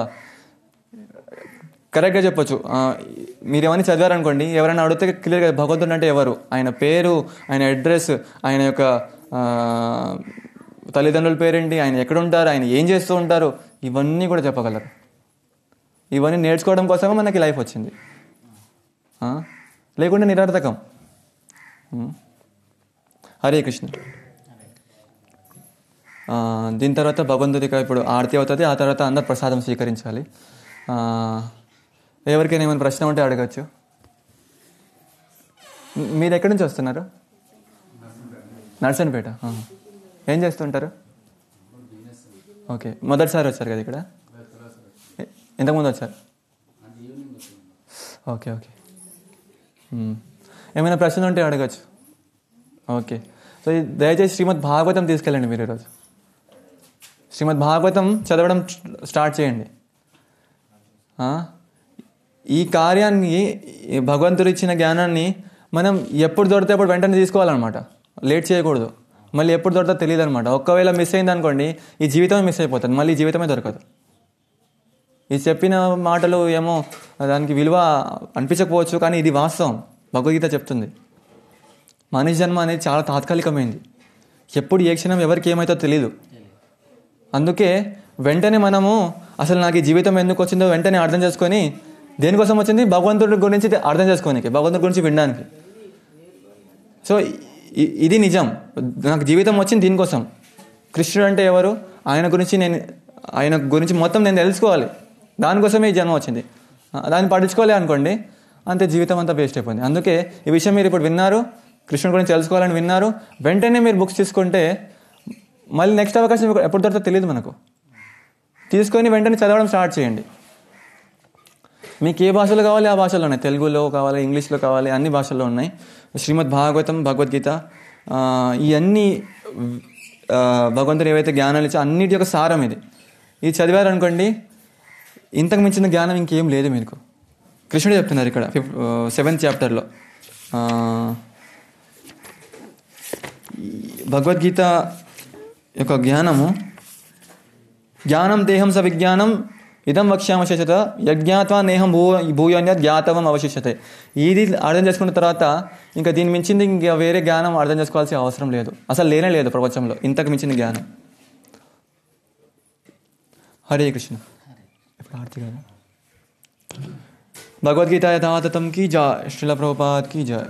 కరెక్ట్గా చెప్పొచ్చు మీరు ఏమైనా చదివారనుకోండి ఎవరైనా అడిగితే క్లియర్గా భగవంతుడు అంటే ఎవరు ఆయన పేరు ఆయన అడ్రస్ ఆయన యొక్క తల్లిదండ్రుల పేరేంటి ఆయన ఎక్కడ ఉంటారు ఆయన ఏం చేస్తూ ఉంటారు ఇవన్నీ కూడా చెప్పగలరు ఇవన్నీ నేర్చుకోవడం కోసమే మనకి లైఫ్ వచ్చింది లేకుంటే నిరర్థకం హరే కృష్ణ దీని తర్వాత భగవంతుడికి ఇప్పుడు ఆరతి అవుతుంది ఆ తర్వాత అందరు ప్రసాదం స్వీకరించాలి ఎవరికైనా ఏమైనా ప్రశ్న ఉంటే అడగచ్చు మీరు ఎక్కడి నుంచి వస్తున్నారు నర్సన్పేట ఏం చేస్తుంటారు ఓకే మొదటిసారి వచ్చారు కదా ఇక్కడ ఎంతకుముందు వచ్చారు ఓకే ఓకే ఏమైనా ప్రశ్నలు ఉంటే అడగచ్చు ఓకే సో దయచేసి శ్రీమద్ భాగవతం తీసుకెళ్ళండి మీరు ఈరోజు శ్రీమద్ భాగవతం చదవడం స్టార్ట్ చేయండి ఈ కార్యాన్ని భగవంతుడు ఇచ్చిన జ్ఞానాన్ని మనం ఎప్పుడు దొరికితే అప్పుడు వెంటనే తీసుకోవాలన్నమాట లేట్ చేయకూడదు మళ్ళీ ఎప్పుడు దొరకదో తెలియదు అనమాట ఒక్కవేళ మిస్ అయింది అనుకోండి ఈ జీవితమే మిస్ అయిపోతుంది మళ్ళీ జీవితమే దొరకదు ఈ చెప్పిన మాటలు ఏమో దానికి విలువ అనిపించకపోవచ్చు కానీ ఇది వాస్తవం భగవద్గీత చెప్తుంది మనిషి జన్మ అనేది చాలా తాత్కాలికమైంది ఎప్పుడు ఏ క్షణం ఎవరికి ఏమైతో తెలియదు అందుకే వెంటనే మనము అసలు నాకు ఈ జీవితం ఎందుకు వచ్చిందో వెంటనే అర్థం చేసుకొని దేనికోసం వచ్చింది భగవంతుడి గురించి అర్థం చేసుకోనికి భగవంతుడి గురించి వినడానికి సో ఇది నిజం నాకు జీవితం వచ్చింది దీనికోసం కృష్ణుడు అంటే ఎవరు ఆయన గురించి నేను ఆయన గురించి మొత్తం నేను తెలుసుకోవాలి దానికోసమే ఈ జన్మ వచ్చింది దాన్ని పట్టించుకోవాలి అనుకోండి అంతే జీవితం అంతా వేస్ట్ అయిపోయింది అందుకే ఈ విషయం మీరు ఇప్పుడు విన్నారు కృష్ణుడు గురించి తెలుసుకోవాలని విన్నారు వెంటనే మీరు బుక్స్ తీసుకుంటే మళ్ళీ నెక్స్ట్ అవకాశం ఎప్పుడు దొరికితే తెలియదు మనకు తీసుకొని వెంటనే చదవడం స్టార్ట్ చేయండి మీకు ఏ భాషలో కావాలి ఆ భాషలో ఉన్నాయి తెలుగులో కావాలి ఇంగ్లీష్లో కావాలి అన్ని భాషల్లో ఉన్నాయి శ్రీమద్ భాగవతం భగవద్గీత ఇవన్నీ భగవంతుడు ఏవైతే జ్ఞానాలు ఇచ్చో అన్నిటి యొక్క సారం ఇది ఇది చదివారనుకోండి ఇంతకు మించిన జ్ఞానం ఇంకేం లేదు మీకు కృష్ణుడు చెప్తున్నారు ఇక్కడ ఫిఫ్ సెవెంత్ చాప్టర్లో భగవద్గీత యొక్క జ్ఞానము జ్ఞానం దేహం స విజ్ఞానం ఇదం వక్ష్యామశేషత యజ్ఞాత్వా నేహం భూ భూయోన్యత్ జ్ఞాతవం అవశిషతే ఇది అర్థం చేసుకున్న తర్వాత ఇంకా దీని మించింది ఇంకా వేరే జ్ఞానం అర్థం చేసుకోవాల్సిన అవసరం లేదు అసలు లేనే లేదు ప్రపంచంలో ఇంతకు మించిన జ్ఞానం హరే కృష్ణ ఇప్పుడు ఆర్తి కదా భగవద్గీత యథాతతంకి జా శ్రీల ప్రభుపాత్కి జా